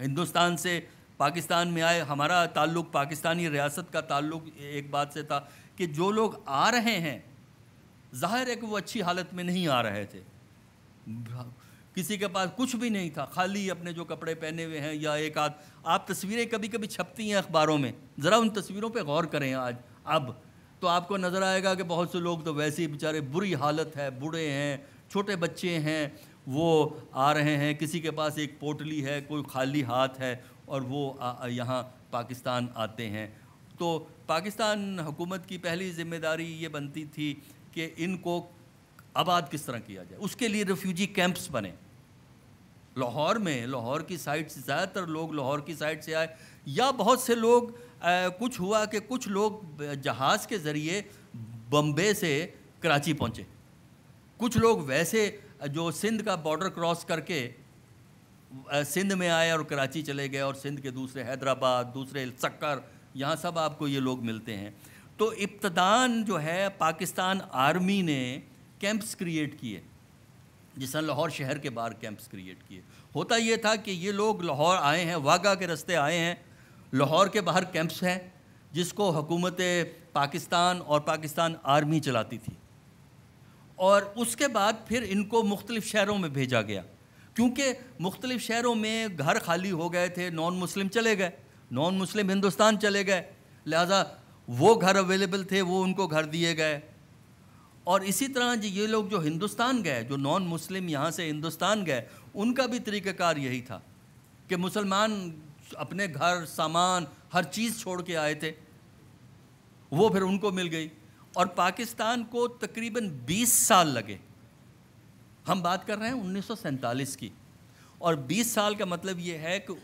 हिंदुस्तान से पाकिस्तान में आए हमारा ताल्लुक़ पाकिस्तानी रियासत का ताल्लुक़ एक बात से था कि जो लोग आ रहे हैं जाहिर है कि वो अच्छी हालत में नहीं आ रहे थे किसी के पास कुछ भी नहीं था खाली अपने जो कपड़े पहने हुए हैं या एक आध आप तस्वीरें कभी कभी छपती हैं अखबारों में ज़रा उन तस्वीरों पर गौर करें आज अब तो आपको नज़र आएगा कि बहुत से लोग तो वैसे ही बेचारे बुरी हालत है बूढ़े हैं छोटे बच्चे हैं वो आ रहे हैं किसी के पास एक पोटली है कोई खाली हाथ है और वो यहाँ पाकिस्तान आते हैं तो पाकिस्तान हुकूमत की पहली जिम्मेदारी ये बनती थी कि इनको आबाद किस तरह किया जाए उसके लिए रेफ्यूजी कैंप्स बने लाहौर में लाहौर की साइड से ज़्यादातर लोग लाहौर की साइड से आए या बहुत से लोग कुछ हुआ कि कुछ लोग जहाज़ के ज़रिए बम्बे से कराची पहुँचे कुछ लोग वैसे जो सिंध का बॉर्डर क्रॉस करके सिंध में आए और कराची चले गए और सिंध के दूसरे हैदराबाद दूसरे सक्कर यहाँ सब आपको ये लोग मिलते हैं तो इब्तदान जो है पाकिस्तान आर्मी ने कैंप्स क्रिएट किए जिस लाहौर शहर के बाहर कैंप्स क्रिएट किए होता ये था कि ये लोग लाहौर आए हैं वाघा के रास्ते आए हैं लाहौर के बाहर कैंप्स हैं जिसको हुकूमत पाकिस्तान और पाकिस्तान आर्मी चलाती थी और उसके बाद फिर इनको मुख्तलिफ़ शहरों में भेजा गया क्योंकि मुख्तलिफ़ शहरों में घर खाली हो गए थे नॉन मुस्लिम चले गए नॉन मुस्लिम हिंदुस्तान चले गए लिहाजा वो घर अवेलेबल थे वो उनको घर दिए गए और इसी तरह जी ये लोग जो हिंदुस्तान गए जो नॉन मुस्लिम यहाँ से हिंदुस्तान गए उनका भी तरीक़ार यही था कि मुसलमान अपने घर सामान हर चीज़ छोड़ के आए थे वो फिर उनको मिल गई और पाकिस्तान को तकरीबन 20 साल लगे हम बात कर रहे हैं उन्नीस की और 20 साल का मतलब ये है कि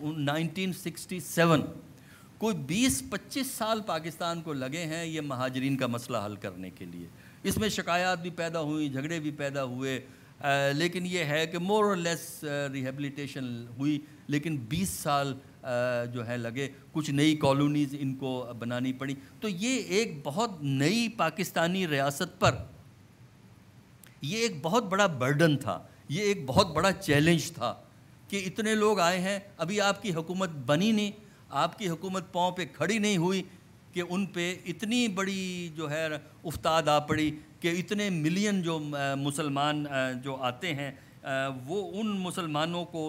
1967 कोई 20-25 साल पाकिस्तान को लगे हैं ये महाजरीन का मसला हल करने के लिए इसमें शिकायत भी पैदा हुई झगड़े भी पैदा हुए आ, लेकिन ये है कि मोर और लेस रिहेबलीटेशन हुई लेकिन 20 साल जो है लगे कुछ नई कॉलोनीज़ इनको बनानी पड़ी तो ये एक बहुत नई पाकिस्तानी रियासत पर ये एक बहुत बड़ा बर्डन था ये एक बहुत बड़ा चैलेंज था कि इतने लोग आए हैं अभी आपकी हुकूमत बनी नहीं आपकी हुकूमत पाँव पे खड़ी नहीं हुई कि उन पे इतनी बड़ी जो है उफ्ताद आ पड़ी कि इतने मिलियन जो मुसलमान जो आते हैं वो उन मुसलमानों को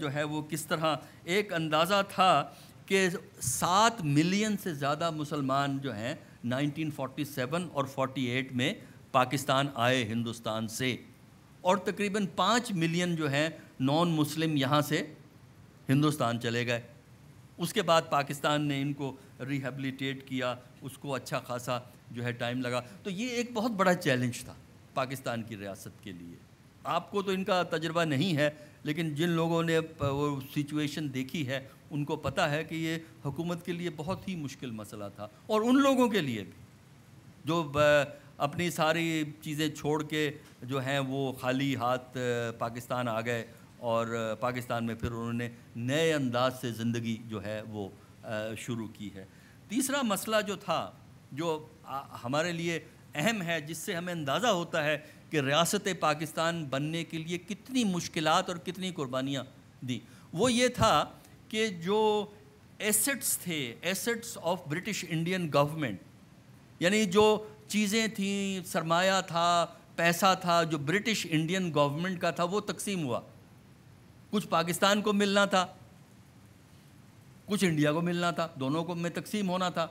जो है वो किस तरह एक अंदाज़ा था कि सात मिलियन से ज़्यादा मुसलमान जो हैं 1947 और 48 में पाकिस्तान आए हिंदुस्तान से और तकरीबन पाँच मिलियन जो हैं नॉन मुस्लिम यहाँ से हिंदुस्तान चले गए उसके बाद पाकिस्तान ने इनको रिहेबलीटेट किया उसको अच्छा खासा जो है टाइम लगा तो ये एक बहुत बड़ा चैलेंज था पाकिस्तान की रियासत के लिए आपको तो इनका तजर्बा नहीं है लेकिन जिन लोगों ने वो सिचुएशन देखी है उनको पता है कि ये हुकूमत के लिए बहुत ही मुश्किल मसला था और उन लोगों के लिए भी जो अपनी सारी चीज़ें छोड़ के जो हैं वो खाली हाथ पाकिस्तान आ गए और पाकिस्तान में फिर उन्होंने नए अंदाज से ज़िंदगी जो है वो शुरू की है तीसरा मसला जो था जो हमारे लिए अहम है जिससे हमें अंदाज़ा होता है कि रियासत पाकिस्तान बनने के लिए कितनी मुश्किल और कितनी कुर्बानियाँ दी वो ये था कि जो एसेट्स थे assets of British Indian government यानी जो चीज़ें थी सरमाया था पैसा था जो ब्रिटिश इंडियन गवर्नमेंट का था वो तकसीम हुआ कुछ पाकिस्तान को मिलना था कुछ इंडिया को मिलना था दोनों को में तकसीम होना था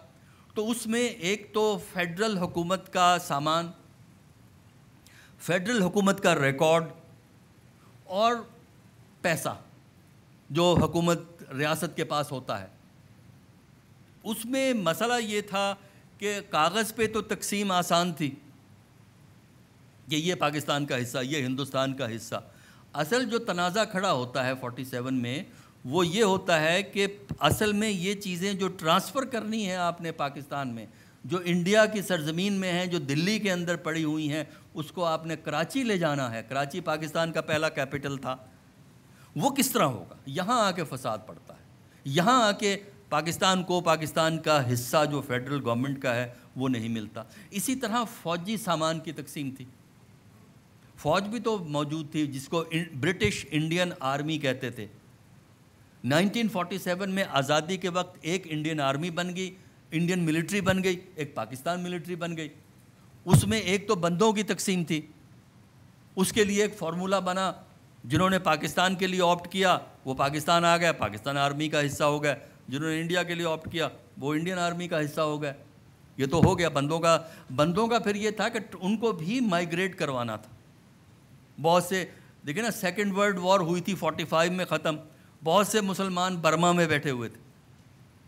तो उसमें एक तो फेडरल हुकूमत का सामान फेडरल हुकूमत का रिकॉर्ड और पैसा जो हुकूमत रियासत के पास होता है उसमें मसला ये था कि कागज़ पे तो तकसीम आसान थी कि ये पाकिस्तान का हिस्सा ये हिंदुस्तान का हिस्सा असल जो तनाज़ा खड़ा होता है 47 में वो ये होता है कि असल में ये चीज़ें जो ट्रांसफ़र करनी है आपने पाकिस्तान में जो इंडिया की सरजमीन में हैं जो दिल्ली के अंदर पड़ी हुई हैं उसको आपने कराची ले जाना है कराची पाकिस्तान का पहला कैपिटल था वो किस तरह होगा यहाँ आके फसाद पड़ता है यहाँ आके पाकिस्तान को पाकिस्तान का हिस्सा जो फेडरल गवर्नमेंट का है वो नहीं मिलता इसी तरह फौजी सामान की तकसीम थी फौज भी तो मौजूद थी जिसको ब्रिटिश इंडियन आर्मी कहते थे 1947 में आज़ादी के वक्त एक इंडियन आर्मी बन गई इंडियन मिलिट्री बन गई एक पाकिस्तान मिलिट्री बन गई उसमें एक तो बंदों की तकसीम थी उसके लिए एक फार्मूला बना जिन्होंने पाकिस्तान के लिए ऑप्ट किया वो पाकिस्तान आ गया पाकिस्तान आर्मी का हिस्सा हो गया जिन्होंने इंडिया के लिए ऑप्ट किया वो इंडियन आर्मी का हिस्सा हो गया ये तो हो गया बंदों का बंदों का फिर ये था कि उनको भी माइग्रेट करवाना था बहुत से देखिए ना सेकेंड वर्ल्ड वॉर हुई थी 45 में ख़त्म बहुत से मुसलमान बर्मा में बैठे हुए थे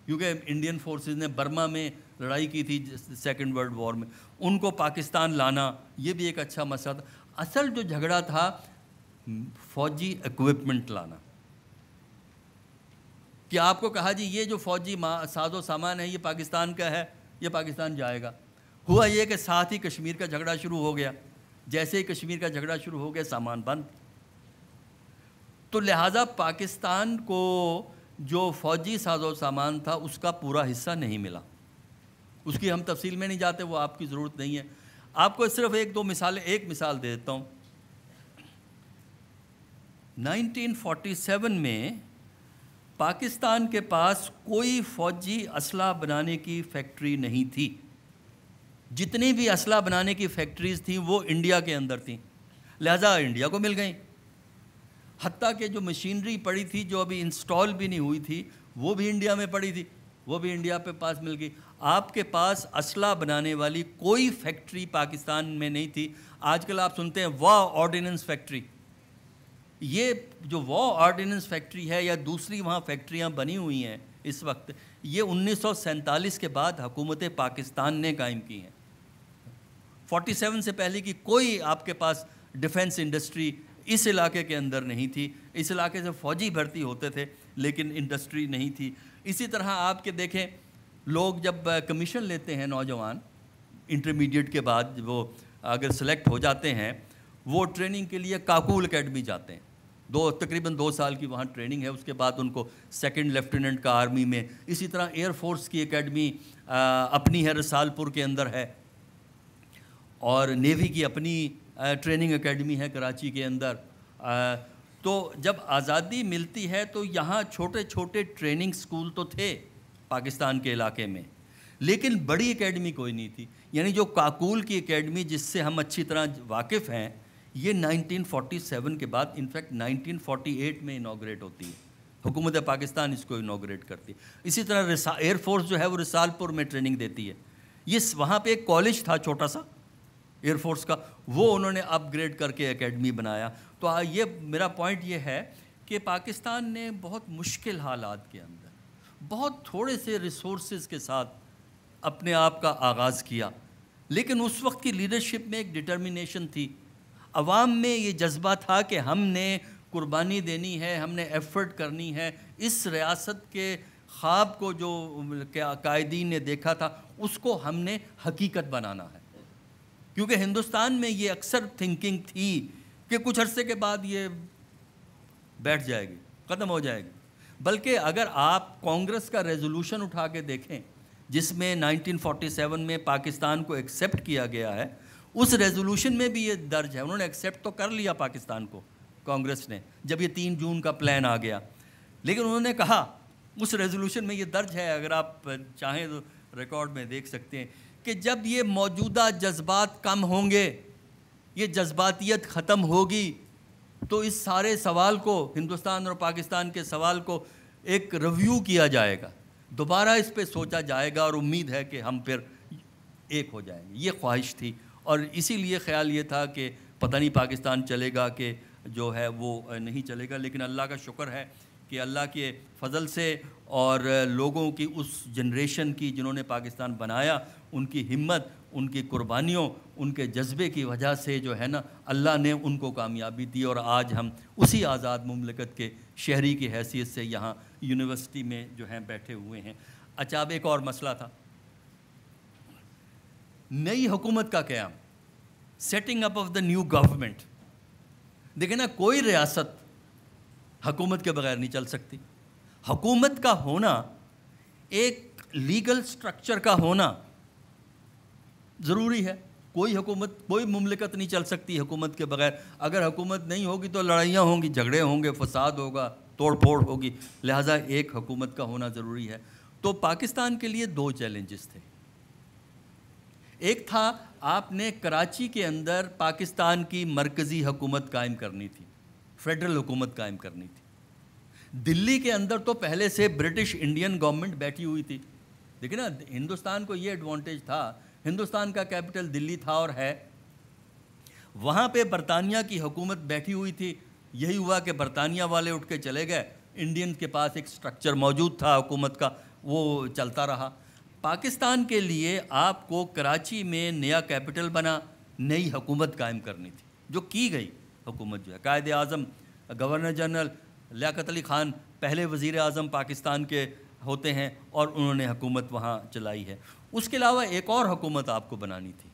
क्योंकि इंडियन फोर्सेस ने बर्मा में लड़ाई की थी सेकेंड वर्ल्ड वॉर में उनको पाकिस्तान लाना ये भी एक अच्छा मसला था असल जो झगड़ा था फौजी इक्विपमेंट लाना कि आपको कहा जी ये जो फौजी साजो सामान है ये पाकिस्तान का है ये पाकिस्तान जाएगा हुआ ये कि साथ ही कश्मीर का झगड़ा शुरू हो गया जैसे ही कश्मीर का झगड़ा शुरू हो गया सामान बंद तो लिहाजा पाकिस्तान को जो फौजी साजो सामान था उसका पूरा हिस्सा नहीं मिला उसकी हम तफसील में नहीं जाते वो आपकी ज़रूरत नहीं है आपको सिर्फ एक दो मिसालें एक मिसाल दे देता हूँ 1947 में पाकिस्तान के पास कोई फौजी असला बनाने की फैक्ट्री नहीं थी जितनी भी असला बनाने की फैक्ट्रीज़ थी वो इंडिया के अंदर थी लिहाजा इंडिया को मिल गई हती के जो मशीनरी पड़ी थी जो अभी इंस्टॉल भी नहीं हुई थी वो भी इंडिया में पड़ी थी वो भी इंडिया पे पास मिल गई आपके पास असला बनाने वाली कोई फैक्ट्री पाकिस्तान में नहीं थी आजकल आप सुनते हैं वॉ ऑर्डिनेंस फैक्ट्री ये जो वॉ ऑर्डिनेंस फैक्ट्री है या दूसरी वहाँ फैक्ट्रियाँ बनी हुई हैं इस वक्त ये उन्नीस के बाद हुकूमत पाकिस्तान ने कायम की हैं 47 से पहले की कोई आपके पास डिफेंस इंडस्ट्री इस इलाके के अंदर नहीं थी इस इलाके से फौजी भर्ती होते थे लेकिन इंडस्ट्री नहीं थी इसी तरह आपके देखें लोग जब कमीशन लेते हैं नौजवान इंटरमीडिएट के बाद वो अगर सेलेक्ट हो जाते हैं वो ट्रेनिंग के लिए काकुल अकेडमी जाते हैं दो तकरीबन दो साल की वहाँ ट्रेनिंग है उसके बाद उनको सेकंड लेफ्टिनेंट का आर्मी में इसी तरह एयरफोर्स की एकेडमी अपनी है रसालपुर के अंदर है और नेवी की अपनी ट्रेनिंग एकेडमी है कराची के अंदर तो जब आज़ादी मिलती है तो यहाँ छोटे छोटे ट्रेनिंग स्कूल तो थे पाकिस्तान के इलाके में लेकिन बड़ी एकेडमी कोई नहीं थी यानी जो काकूल की एकेडमी जिससे हम अच्छी तरह वाकिफ़ हैं ये 1947 के बाद इनफैक्ट 1948 में इनाग्रेट होती है हुकूमत पाकिस्तान इसको इनाग्रेट करती है इसी तरह एयरफोर्स जो है वो रिसालपुर में ट्रेनिंग देती है ये वहाँ पे एक कॉलेज था छोटा सा एयरफोर्स का वो उन्होंने अपग्रेड करके एकेडमी बनाया तो ये मेरा पॉइंट ये है कि पाकिस्तान ने बहुत मुश्किल हालात के अंदर बहुत थोड़े से रिसोर्स के साथ अपने आप का आगाज़ किया लेकिन उस वक्त की लीडरशिप में एक डिटर्मिनेशन थी अवाम में ये जज्बा था कि हमने कुर्बानी देनी है हमने एफर्ट करनी है इस रियासत के ख्वाब को जो कायदी ने देखा था उसको हमने हकीकत बनाना है क्योंकि हिंदुस्तान में ये अक्सर थिंकिंग थी कि कुछ अरसे के बाद ये बैठ जाएगी ख़त्म हो जाएगी बल्कि अगर आप कांग्रेस का रेजोल्यूशन उठा के देखें जिसमें 1947 में पाकिस्तान को एक्सेप्ट किया गया है उस रेजोल्यूशन में भी ये दर्ज है उन्होंने एक्सेप्ट तो कर लिया पाकिस्तान को कांग्रेस ने जब ये तीन जून का प्लान आ गया लेकिन उन्होंने कहा उस रेजोल्यूशन में ये दर्ज है अगर आप चाहें तो रिकॉर्ड में देख सकते हैं कि जब ये मौजूदा जज्बात कम होंगे ये जज्बातियत ख़त्म होगी तो इस सारे सवाल को हिंदुस्तान और पाकिस्तान के सवाल को एक रिव्यू किया जाएगा दोबारा इस पर सोचा जाएगा और उम्मीद है कि हम फिर एक हो जाएंगे ये ख्वाहिश थी और इसीलिए ख्याल ये था कि पता नहीं पाकिस्तान चलेगा कि जो है वो नहीं चलेगा लेकिन अल्लाह का शुक्र है कि अल्लाह के फजल से और लोगों की उस जनरेशन की जिन्होंने पाकिस्तान बनाया उनकी हिम्मत उनकी कुर्बानियों उनके जज्बे की वजह से जो है ना अल्लाह ने उनको कामयाबी दी और आज हम उसी आज़ाद ममलकत के शहरी की हैसियत से यहाँ यूनिवर्सिटी में जो हैं बैठे हुए हैं अच्छा अब एक और मसला था नई हुकूमत का क्याम setting up of the new government देखे ना कोई रियासत हकूमत के बगैर नहीं चल सकती हकूमत का होना एक लीगल स्ट्रक्चर का होना ज़रूरी है कोई हुकूमत कोई ममलिकत नहीं चल सकती हुकूमत के बगैर अगर हुकूमत नहीं होगी तो लड़ाइयाँ होंगी झगड़े होंगे फसाद होगा तोड़ फोड़ होगी लिहाजा एक हुकूमत का होना ज़रूरी है तो पाकिस्तान के लिए दो चैलेंजेस थे एक था आपने कराची के अंदर पाकिस्तान की मरकज़ी हुकूमत कायम करनी थी फेडरल हुकूमत कायम करनी थी दिल्ली के अंदर तो पहले से ब्रिटिश इंडियन गवर्नमेंट बैठी हुई थी देखिए ना हिंदुस्तान को ये एडवांटेज था हिंदुस्तान का कैपिटल दिल्ली था और है वहाँ पे बरतानिया की हुकूमत बैठी हुई थी यही हुआ कि बरतानिया वाले उठ के चले गए इंडियन के पास एक स्ट्रक्चर मौजूद था हुकूमत का वो चलता रहा पाकिस्तान के लिए आपको कराची में नया कैपिटल बना नई हुकूमत कायम करनी थी जो की गई हुकूमत जो है कायद अज़म गवर्नर जनरल लियाकत अली ख़ान पहले वज़ी अज़म पाकिस्तान के होते हैं और उन्होंने हुकूमत वहाँ चलाई है उसके अलावा एक और हुकूमत आपको बनानी थी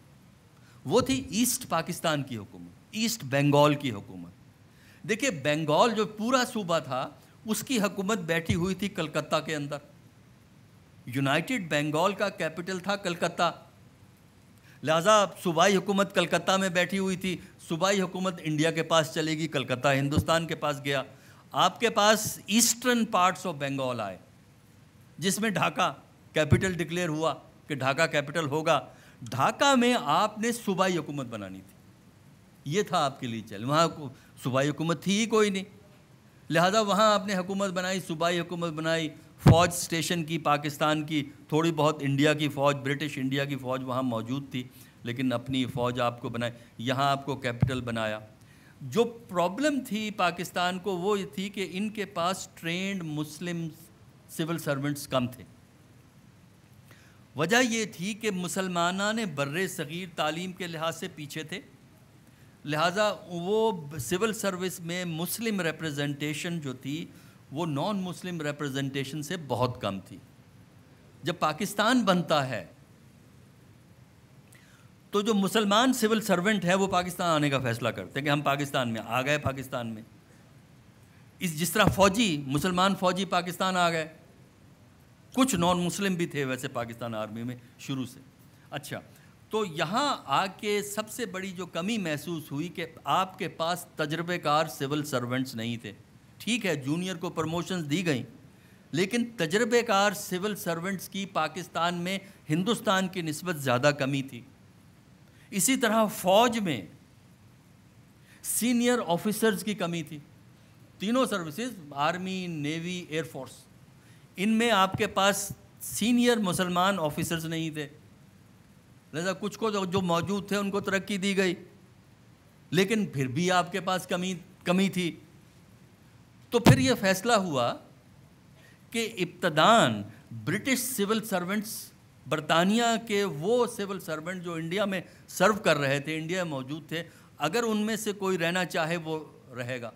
वो थी ईस्ट पाकिस्तान की हुकूमत ईस्ट बंगाल की हुकूमत देखिए बंगाल जो पूरा सूबा था उसकी हुकूमत बैठी हुई थी कलकत्ता के अंदर यूनाइटेड बंगाल का कैपिटल था कलकत्ता लिहाजा सूबाई हुकूमत कलकत्ता में बैठी हुई थी सूबाई हुकूमत इंडिया के पास चलेगी कलकत्ता हिंदुस्तान के पास गया आपके पास ईस्टर्न पार्ट्स ऑफ बंगाल आए जिसमें ढाका कैपिटल डिक्लेयर हुआ कि ढाका कैपिटल होगा ढाका में आपने सूबाई हुकूमत बनानी थी ये था आपके लिए चैलेंज वहाँ सूबाई हुकूमत थी ही कोई नहीं लिहाजा वहाँ आपने हुकूमत बनाई सूबाई हुकूमत बनाई फ़ौज स्टेशन की पाकिस्तान की थोड़ी बहुत इंडिया की फ़ौज ब्रिटिश इंडिया की फ़ौज वहाँ मौजूद थी लेकिन अपनी फ़ौज आपको बनाई यहाँ आपको कैपिटल बनाया जो प्रॉब्लम थी पाकिस्तान को वो ये थी कि इनके पास ट्रेंड मुस्लिम सिविल सर्वेंट्स कम थे वजह यह थी कि मुसलमाना ने बर सग़ीर तालीम के लिहाज से पीछे थे लिहाजा वो सिविल सर्विस में मुस्लिम रिप्रेजेंटेशन जो थी वो नॉन मुस्लिम रिप्रेजेंटेशन से बहुत कम थी जब पाकिस्तान बनता है तो जो मुसलमान सिविल सर्वेंट है वो पाकिस्तान आने का फैसला करते हैं कि हम पाकिस्तान में आ गए पाकिस्तान में इस जिस तरह फ़ौजी मुसलमान फ़ौजी पाकिस्तान आ गए कुछ नॉन मुस्लिम भी थे वैसे पाकिस्तान आर्मी में शुरू से अच्छा तो यहाँ आके सबसे बड़ी जो कमी महसूस हुई कि आपके पास तजर्बेकार सिविल सर्वेंट्स नहीं थे ठीक है जूनियर को प्रमोशंस दी गई लेकिन तजर्बेकार सिविल सर्वेंट्स की पाकिस्तान में हिंदुस्तान की नस्बत ज़्यादा कमी थी इसी तरह फ़ौज में सीनियर ऑफिसर्स की कमी थी तीनों सर्विसेज आर्मी नेवी एयरफोर्स इनमें आपके पास सीनियर मुसलमान ऑफिसर्स नहीं थे लिहाजा कुछ को जो मौजूद थे उनको तरक्की दी गई लेकिन फिर भी आपके पास कमी कमी थी तो फिर ये फैसला हुआ कि इब्तदान ब्रिटिश सिविल सर्वेंट्स बरतानिया के वो सिविल सर्वेंट जो इंडिया में सर्व कर रहे थे इंडिया में मौजूद थे अगर उनमें से कोई रहना चाहे वो रहेगा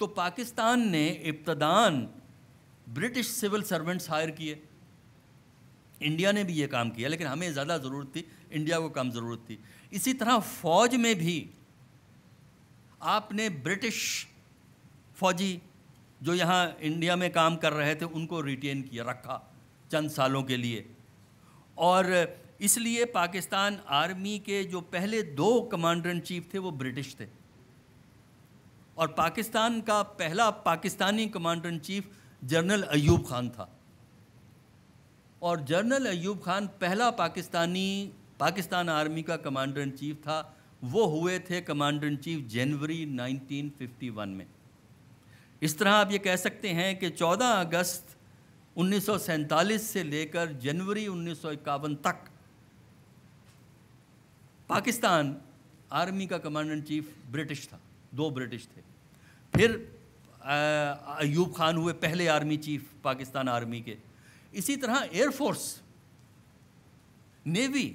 तो पाकिस्तान ने इब्तदान ब्रिटिश सिविल सर्वेंट्स हायर किए इंडिया ने भी ये काम किया लेकिन हमें ज़्यादा ज़रूरत थी इंडिया को कम ज़रूरत थी इसी तरह फौज में भी आपने ब्रिटिश फौजी जो यहाँ इंडिया में काम कर रहे थे उनको रिटेन किया रखा चंद सालों के लिए और इसलिए पाकिस्तान आर्मी के जो पहले दो कमांडर इन चीफ थे वो ब्रिटिश थे और पाकिस्तान का पहला Pakistani commander in chief general Ayub Khan था और जनरल अयूब खान पहला पाकिस्तानी पाकिस्तान आर्मी का कमांडर इन चीफ था वो हुए थे कमांडर इन चीफ जनवरी 1951 में इस तरह आप ये कह सकते हैं कि 14 अगस्त उन्नीस से लेकर जनवरी उन्नीस तक पाकिस्तान आर्मी का कमांडर इन चीफ ब्रिटिश था दो ब्रिटिश थे फिर अयूब खान हुए पहले आर्मी चीफ पाकिस्तान आर्मी के इसी तरह एयरफोर्स नेवी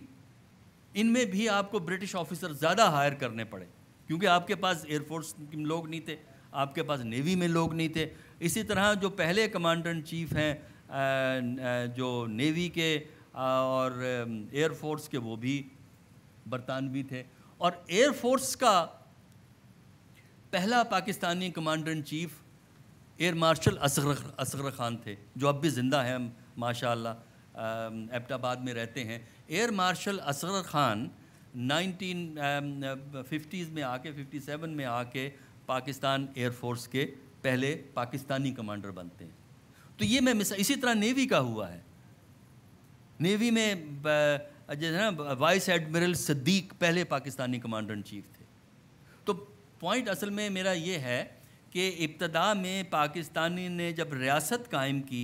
इनमें भी आपको ब्रिटिश ऑफिसर ज़्यादा हायर करने पड़े क्योंकि आपके पास एयरफोर्स लोग नहीं थे आपके पास नेवी में लोग नहीं थे इसी तरह जो पहले कमांडर चीफ हैं जो नेवी के और एयरफोर्स के वो भी बरतानवी थे और एयरफोर्स का पहला Pakistani commander chief air marshal Asghar Asghar Khan थे जो अब भी ज़िंदा हैं माशा एबटाबाद में रहते हैं air marshal Asghar Khan nineteen fifties में आके फिफ्टी सेवन में आके पाकिस्तान एयरफोर्स के पहले पाकिस्तानी कमांडर बनते हैं तो ये मैं इसी तरह नेवी का हुआ है नेवी में जैसे ना वाइस एडमिरल सदीक पहले पाकिस्तानी कमांडर इन चीफ थे तो पॉइंट असल में मेरा ये है कि इब्तदा में पाकिस्तानी ने जब रियासत कायम की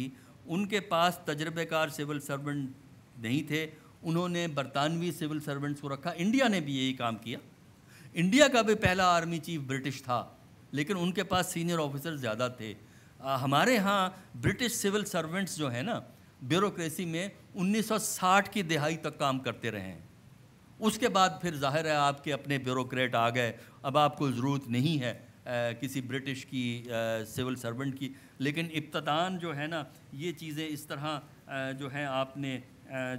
उनके पास तजर्बेकार सिविल सर्वेंट नहीं थे उन्होंने बरतानवी सिविल सर्वेंट्स को रखा इंडिया ने भी यही काम किया इंडिया का भी पहला आर्मी चीफ ब्रिटिश था लेकिन उनके पास सीनियर ऑफिसर ज़्यादा थे आ, हमारे यहाँ ब्रिटिश सिविल सर्वेंट्स जो है ना ब्यूरोक्रेसी में 1960 की दिहाई तक काम करते रहे हैं उसके बाद फिर जाहिर है आपके अपने ब्यूरोक्रेट आ गए अब आपको ज़रूरत नहीं है किसी ब्रिटिश की सिविल सर्वेंट की लेकिन इब्तदान जो है ना ये चीज़ें इस तरह जो है आपने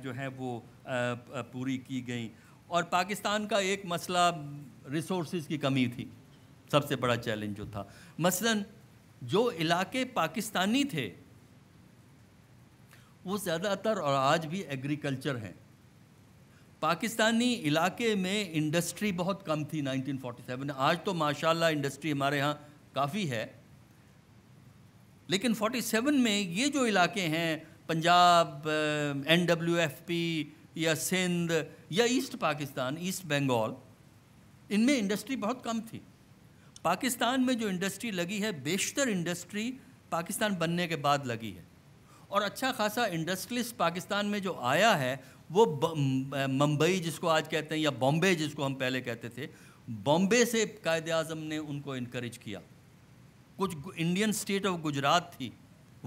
जो है वो पूरी की गई और पाकिस्तान का एक मसला रिसोर्स की कमी थी सबसे बड़ा चैलेंज जो था मसलन जो इलाके पाकिस्तानी थे वो ज़्यादातर और आज भी एग्रीकल्चर हैं पाकिस्तानी इलाके में इंडस्ट्री बहुत कम थी 1947 आज तो माशाल्लाह इंडस्ट्री हमारे यहाँ काफ़ी है लेकिन 47 में ये जो इलाके हैं Punjab N W F P या सिंध या ईस्ट पाकिस्तान ईस्ट बंगाल इनमें इंडस्ट्री बहुत कम थी पाकिस्तान में जो इंडस्ट्री लगी है बेशतर इंडस्ट्री पाकिस्तान बनने के बाद लगी है और अच्छा खासा इंडस्ट्रियलिस्ट पाकिस्तान में जो आया है वो मुंबई जिसको आज कहते हैं या बॉम्बे जिसको हम पहले कहते थे बॉम्बे से कायद अजम ने उनको इनक्रेज किया कुछ इंडियन स्टेट ऑफ गुजरात थी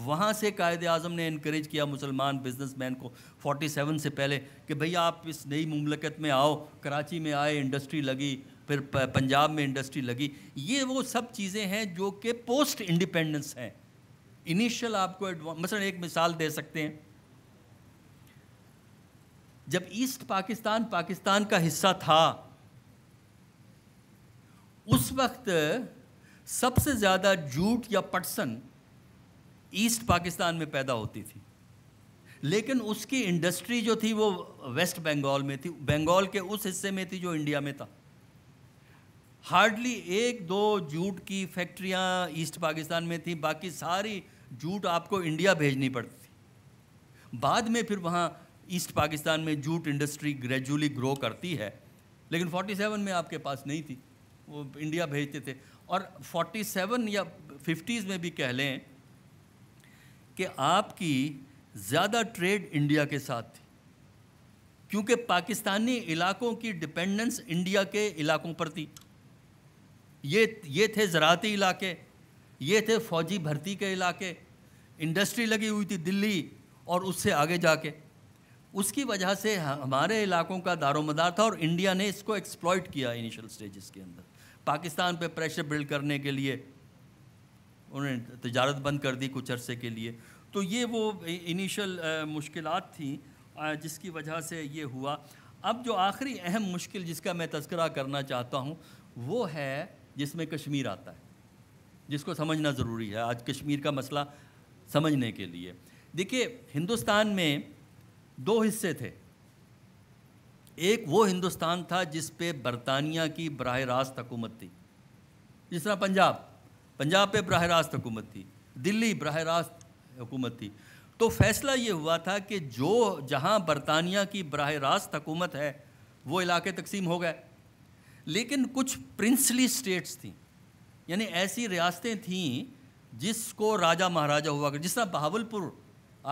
वहाँ से कायद अजम ने इनक्रेज किया मुसलमान बिजनेसमैन को 47 से पहले कि भैया आप इस नई ममलकत में आओ कराची में आए इंडस्ट्री लगी फिर पंजाब में इंडस्ट्री लगी ये वो सब चीज़ें हैं जो कि पोस्ट इंडिपेंडेंस हैं इनिशियल आपको मसलन एक मिसाल दे सकते हैं जब ईस्ट पाकिस्तान पाकिस्तान का हिस्सा था उस वक्त सबसे ज़्यादा जूट या पटसन ईस्ट पाकिस्तान में पैदा होती थी लेकिन उसकी इंडस्ट्री जो थी वो वेस्ट बंगाल में थी बंगाल के उस हिस्से में थी जो इंडिया में था हार्डली एक दो जूट की फैक्ट्रियाँ ईस्ट पाकिस्तान में थी बाकी सारी जूट आपको इंडिया भेजनी पड़ती थी बाद में फिर वहाँ ईस्ट पाकिस्तान में जूट इंडस्ट्री ग्रेजुअली ग्रो करती है लेकिन 47 में आपके पास नहीं थी वो इंडिया भेजते थे और 47 या 50s में भी कह लें कि आपकी ज़्यादा ट्रेड इंडिया के साथ थी क्योंकि पाकिस्तानी इलाकों की डिपेंडेंस इंडिया के इलाकों पर थी ये ये थे ज़राती इलाके ये थे फौजी भर्ती के इलाके इंडस्ट्री लगी हुई थी दिल्ली और उससे आगे जाके उसकी वजह से हमारे इलाकों का दारोमदार था और इंडिया ने इसको एक्सप्लॉयट किया इनिशियल स्टेजेस के अंदर पाकिस्तान पे प्रेशर बिल्ड करने के लिए उन्होंने तजारत बंद कर दी कुछ अरसे के लिए तो ये वो इनिशियल मुश्किल थी जिसकी वजह से ये हुआ अब जो आखिरी अहम मुश्किल जिसका मैं तस्करा करना चाहता हूँ वो है जिसमें कश्मीर आता है जिसको समझना ज़रूरी है आज कश्मीर का मसला समझने के लिए देखिए हिंदुस्तान में दो हिस्से थे एक वो हिंदुस्तान था जिस पे बरतानिया की बरह रास्त हुकूमत थी जिस तरह पंजाब पंजाब पे बरह रास्त हुकूमत थी दिल्ली बरह रास्त हुकूमत थी तो फैसला ये हुआ था कि जो जहाँ बरतानिया की बरह रास्त हुकूमत है वो इलाके तकसीम हो गए लेकिन कुछ प्रिंसली स्टेट्स थी यानी ऐसी रियासतें थीं जिसको राजा महाराजा हुआ कर जिस तरह बहावलपुर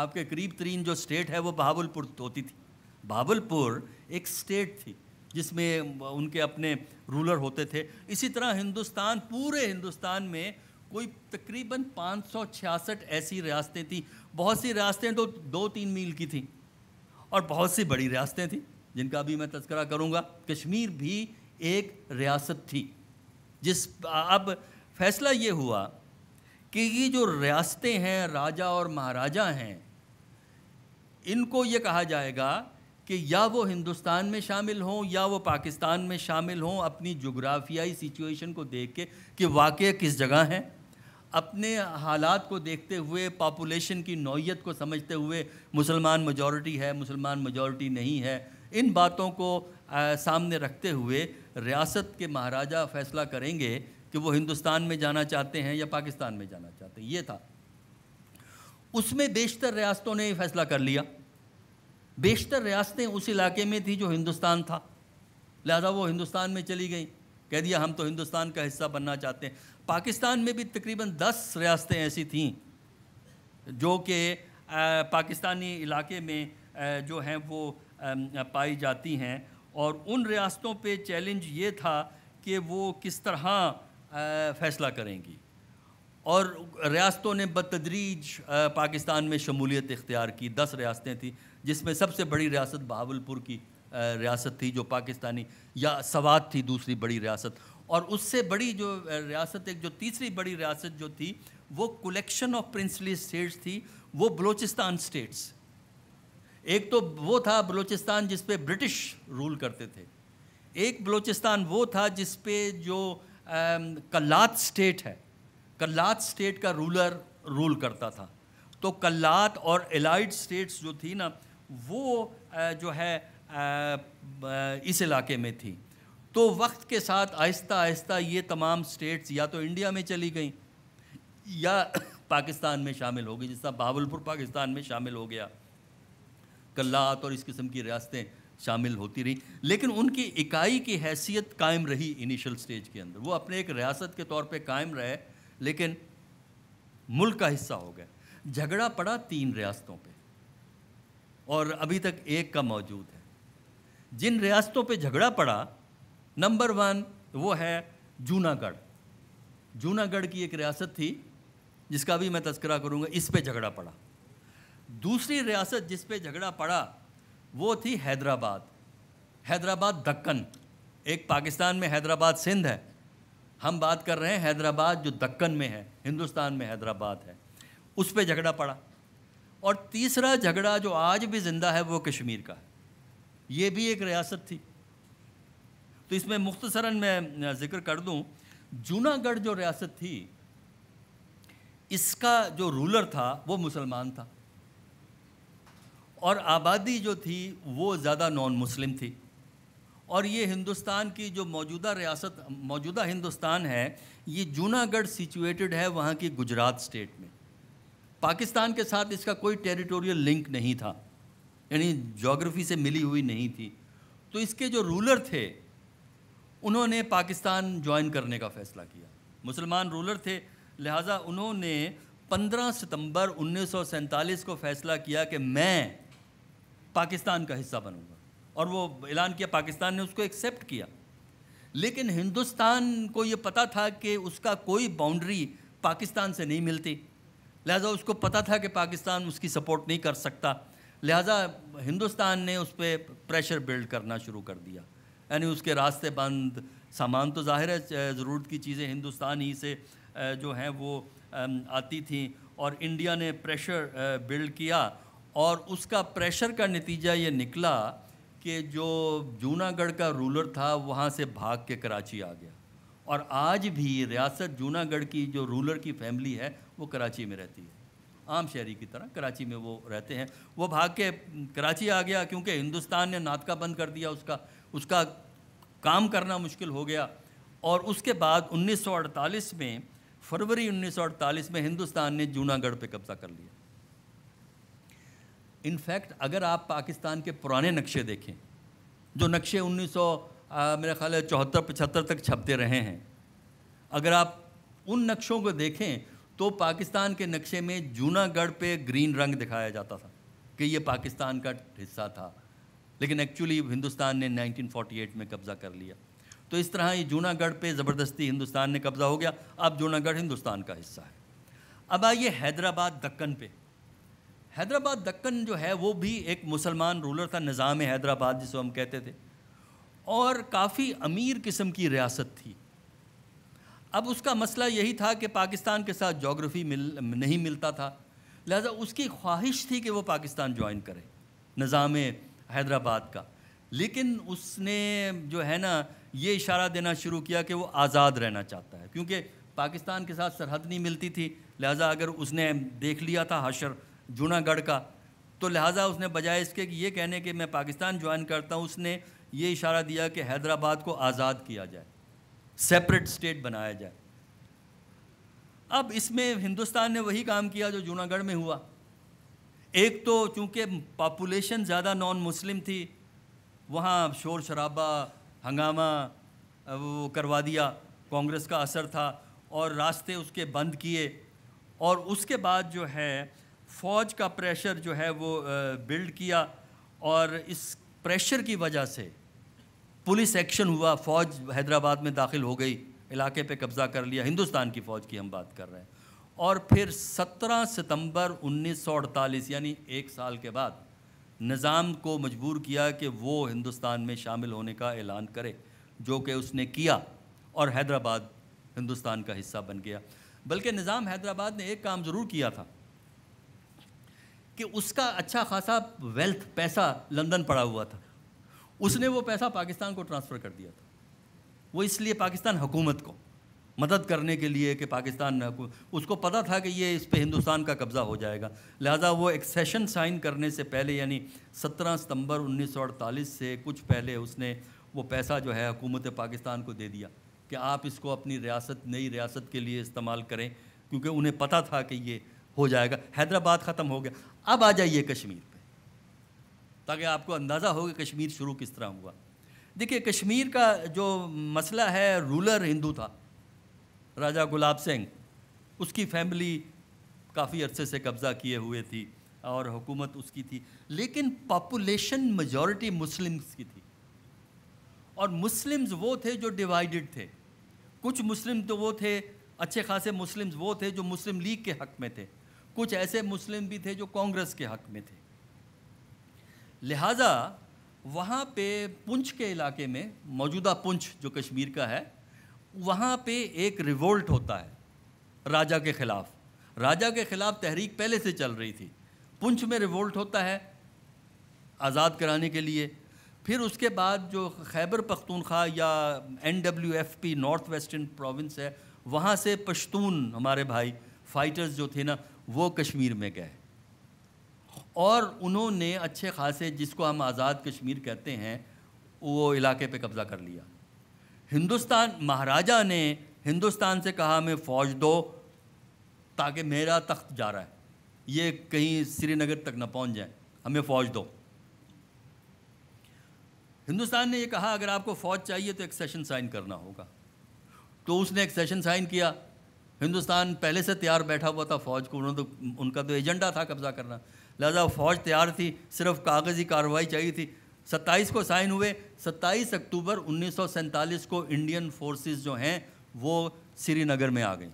आपके करीब तरीन जो स्टेट है वो बहावलपुर होती थी बहावलपुर एक स्टेट थी जिसमें उनके अपने रूलर होते थे इसी तरह हिंदुस्तान पूरे हिंदुस्तान में कोई तकरीबन 566 ऐसी रियासतें थीं बहुत सी रियासतें तो दो तीन मील की थी और बहुत सी बड़ी रियासतें थीं जिनका भी मैं तस्करा करूँगा कश्मीर भी एक रियासत थी जिस अब फैसला ये हुआ कि ये जो रियासतें हैं राजा और महाराजा हैं इनको ये कहा जाएगा कि या वो हिंदुस्तान में शामिल हों या वो पाकिस्तान में शामिल हों अपनी जुग्राफियाई सिचुएशन को देख के कि वाक़ किस जगह हैं अपने हालात को देखते हुए पापुलेशन की नौीयत को समझते हुए मुसलमान मजॉरिटी है मुसलमान मजॉरिटी नहीं है इन बातों को आ, सामने रखते हुए रियासत के महाराजा फैसला करेंगे कि वो हिंदुस्तान में जाना चाहते हैं या पाकिस्तान में जाना चाहते हैं ये था उसमें बेशतर रियासतों ने फैसला कर लिया बेशतर रियासतें उस इलाके में थी जो हिंदुस्तान था लिहाजा वो हिंदुस्तान में चली गई कह दिया हम तो हिंदुस्तान का हिस्सा बनना चाहते हैं पाकिस्तान में भी तकरीबन दस रियासतें ऐसी थीं जो कि पाकिस्तानी इलाके में जो हैं वो पाई जाती हैं और उन रियासतों पे चैलेंज ये था कि वो किस तरह फ़ैसला करेंगी और रियासतों ने बतदरीज पाकिस्तान में शमूलियत इख्तियार की दस रियासतें थी जिसमें सबसे बड़ी रियासत बहावलपुर की रियासत थी जो पाकिस्तानी या सवात थी दूसरी बड़ी रियासत और उससे बड़ी जो रियासत एक जो तीसरी बड़ी रियासत जो थी वो कलेक्शन ऑफ प्रिंसली स्टेट्स थी वो बलूचिस्तान स्टेट्स एक तो वो था बलूचिस्तान जिस पे ब्रिटिश रूल करते थे एक बलूचिस्तान वो था जिस पे जो कल्लात स्टेट है कल्लात स्टेट का रूलर रूल करता था तो कल्लात और एलाइड स्टेट्स जो थी ना वो जो है इस इलाके में थी तो वक्त के साथ आहिस्ता आहिस्ता ये तमाम स्टेट्स या तो इंडिया में चली गई या (coughs) पाकिस्तान में शामिल हो गई जिस तरह बहावलपुर पाकिस्तान में शामिल हो गया कल्लात और इस किस्म की रियासतें शामिल होती रही लेकिन उनकी इकाई की हैसियत कायम रही इनिशियल स्टेज के अंदर वो अपने एक रियासत के तौर पे कायम रहे लेकिन मुल्क का हिस्सा हो गए झगड़ा पड़ा तीन रियासतों पे और अभी तक एक का मौजूद है जिन रियासतों पे झगड़ा पड़ा नंबर वन वो है जूनागढ़ जूनागढ़ की एक रियासत थी जिसका भी मैं तस्करा करूँगा इस पर झगड़ा पड़ा दूसरी रियासत जिस पे झगड़ा पड़ा वो थी हैदराबाद हैदराबाद दक्कन एक पाकिस्तान में हैदराबाद सिंध है हम बात कर रहे हैं हैदराबाद जो दक्कन में है हिंदुस्तान में हैदराबाद है उस पर झगड़ा पड़ा और तीसरा झगड़ा जो आज भी ज़िंदा है वो कश्मीर का है ये भी एक रियासत थी तो इसमें मुख्तसरा मैं ज़िक्र कर दूँ जूनागढ़ जो रियासत थी इसका जो रूलर था वो मुसलमान था और आबादी जो थी वो ज़्यादा नॉन मुस्लिम थी और ये हिंदुस्तान की जो मौजूदा रियासत मौजूदा हिंदुस्तान है ये जूनागढ़ सिचुएटेड है वहाँ की गुजरात स्टेट में पाकिस्तान के साथ इसका कोई टेरिटोरियल लिंक नहीं था यानी जोग्राफी से मिली हुई नहीं थी तो इसके जो रूलर थे उन्होंने पाकिस्तान ज्वाइन करने का फैसला किया मुसलमान रूलर थे लिहाजा उन्होंने 15 सितंबर उन्नीस को फैसला किया कि मैं पाकिस्तान का हिस्सा बनूंगा और वो ऐलान किया पाकिस्तान ने उसको एक्सेप्ट किया लेकिन हिंदुस्तान को ये पता था कि उसका कोई बाउंड्री पाकिस्तान से नहीं मिलती लिहाजा उसको पता था कि पाकिस्तान उसकी सपोर्ट नहीं कर सकता लिहाजा हिंदुस्तान ने उस पर प्रेशर बिल्ड करना शुरू कर दिया यानी उसके रास्ते बंद सामान तो ज़ाहिर है ज़रूरत की चीज़ें हिंदुस्तान ही से जो हैं वो आती थी और इंडिया ने प्रेशर बिल्ड किया और उसका प्रेशर का नतीजा ये निकला कि जो जूनागढ़ का रूलर था वहाँ से भाग के कराची आ गया और आज भी रियासत जूनागढ़ की जो रूलर की फैमिली है वो कराची में रहती है आम शहरी की तरह कराची में वो रहते हैं वो भाग के कराची आ गया क्योंकि हिंदुस्तान ने नातका बंद कर दिया उसका उसका काम करना मुश्किल हो गया और उसके बाद 1948 में फरवरी 1948 में हिंदुस्तान ने जूनागढ़ पे कब्ज़ा कर लिया इनफैक्ट अगर आप पाकिस्तान के पुराने नक्शे देखें जो नक्शे 1900 सौ मेरे ख्याल है चौहत्तर पचहत्तर तक छपते रहे हैं अगर आप उन नक्शों को देखें तो पाकिस्तान के नक्शे में जूनागढ़ पे ग्रीन रंग दिखाया जाता था कि ये पाकिस्तान का हिस्सा था लेकिन एक्चुअली हिंदुस्तान ने 1948 में कब्ज़ा कर लिया तो इस तरह ये जूनागढ़ पे ज़बरदस्ती हिंदुस्तान ने कब्ज़ा हो गया अब जूनागढ़ हिंदुस्तान का हिस्सा है अब आइए हैदराबाद दक्कन पे हैदराबाद दक्कन जो है वो भी एक मुसलमान रूलर था निज़ाम हैदराबाद जिसको हम कहते थे और काफ़ी अमीर किस्म की रियासत थी अब उसका मसला यही था कि पाकिस्तान के साथ जोग्राफ़ी मिल नहीं मिलता था लिहाजा उसकी ख्वाहिश थी कि वो पाकिस्तान ज्वाइन करे निज़ाम हैदराबाद का लेकिन उसने जो है ना ये इशारा देना शुरू किया कि वो आज़ाद रहना चाहता है क्योंकि पाकिस्तान के साथ सरहद नहीं मिलती थी लिहाजा अगर उसने देख लिया था हशर जूनागढ़ का तो लिहाजा उसने बजाय इसके कि ये कहने के मैं पाकिस्तान ज्वाइन करता हूँ उसने ये इशारा दिया कि हैदराबाद को आज़ाद किया जाए सेपरेट स्टेट बनाया जाए अब इसमें हिंदुस्तान ने वही काम किया जो जूनागढ़ में हुआ एक तो चूँकि पापुलेशन ज़्यादा नॉन मुस्लिम थी वहाँ शोर शराबा हंगामा वो करवा दिया कांग्रेस का असर था और रास्ते उसके बंद किए और उसके बाद जो है फ़ौज का प्रेशर जो है वो बिल्ड किया और इस प्रेशर की वजह से पुलिस एक्शन हुआ फ़ौज हैदराबाद में दाखिल हो गई इलाके पे कब्ज़ा कर लिया हिंदुस्तान की फ़ौज की हम बात कर रहे हैं और फिर 17 सितंबर 1948 यानी एक साल के बाद निज़ाम को मजबूर किया कि वो हिंदुस्तान में शामिल होने का ऐलान करे जो कि उसने किया और हैदराबाद हिंदुस्तान का हिस्सा बन गया बल्कि निज़ाम हैदराबाद ने एक काम ज़रूर किया था कि उसका अच्छा खासा वेल्थ पैसा लंदन पड़ा हुआ था उसने वो पैसा पाकिस्तान को ट्रांसफ़र कर दिया था वो इसलिए पाकिस्तान हुकूमत को मदद करने के लिए कि पाकिस्तान उसको पता था कि ये इस पर हिंदुस्तान का कब्ज़ा हो जाएगा लिहाजा वो एक्सेशन साइन करने से पहले यानी 17 सितंबर 1948 से कुछ पहले उसने वो पैसा जो है हुकूमत पाकिस्तान को दे दिया कि आप इसको अपनी रियासत नई रियासत के लिए इस्तेमाल करें क्योंकि उन्हें पता था कि ये हो जाएगा हैदराबाद ख़त्म हो गया अब आ जाइए कश्मीर पे ताकि आपको अंदाज़ा हो कि कश्मीर शुरू किस तरह हुआ देखिए कश्मीर का जो मसला है रूलर हिंदू था राजा गुलाब सिंह उसकी फैमिली काफ़ी अरसे से कब्ज़ा किए हुए थी और हुकूमत उसकी थी लेकिन पापुलेशन मजॉरिटी मुस्लिम्स की थी और मुस्लिम्स वो थे जो डिवाइडेड थे कुछ मुस्लिम तो वो थे अच्छे खासे मुस्लिम्स वो थे जो मुस्लिम लीग के हक़ में थे कुछ ऐसे मुस्लिम भी थे जो कांग्रेस के हक में थे लिहाजा वहाँ पे पुंछ के इलाके में मौजूदा पुंछ जो कश्मीर का है वहाँ पे एक रिवोल्ट होता है राजा के ख़िलाफ़ राजा के ख़िलाफ़ तहरीक पहले से चल रही थी पुंछ में रिवोल्ट होता है आज़ाद कराने के लिए फिर उसके बाद जो खैबर पख्तूनख्वा या N W F P north western province है वहाँ से पश्तून हमारे भाई फाइटर्स जो थे ना वो कश्मीर में गए और उन्होंने अच्छे खासे जिसको हम आज़ाद कश्मीर कहते हैं वो इलाके पे कब्ज़ा कर लिया हिंदुस्तान महाराजा ने हिंदुस्तान से कहा हमें फ़ौज दो ताकि मेरा तख्त जा रहा है ये कहीं श्रीनगर तक ना पहुंच जाए हमें फ़ौज दो हिंदुस्तान ने ये कहा अगर आपको फ़ौज चाहिए तो एक सेशन साइन करना होगा तो उसने एक सेशन साइन किया हिंदुस्तान पहले से तैयार बैठा हुआ था फ़ौज को उन्होंने तो उनका तो एजेंडा था कब्ज़ा करना लिहाजा फ़ौज तैयार थी सिर्फ कागज़ी कार्रवाई चाहिए थी 27 को साइन हुए 27 अक्टूबर उन्नीस को इंडियन फोर्सेस जो हैं वो श्रीनगर में आ गई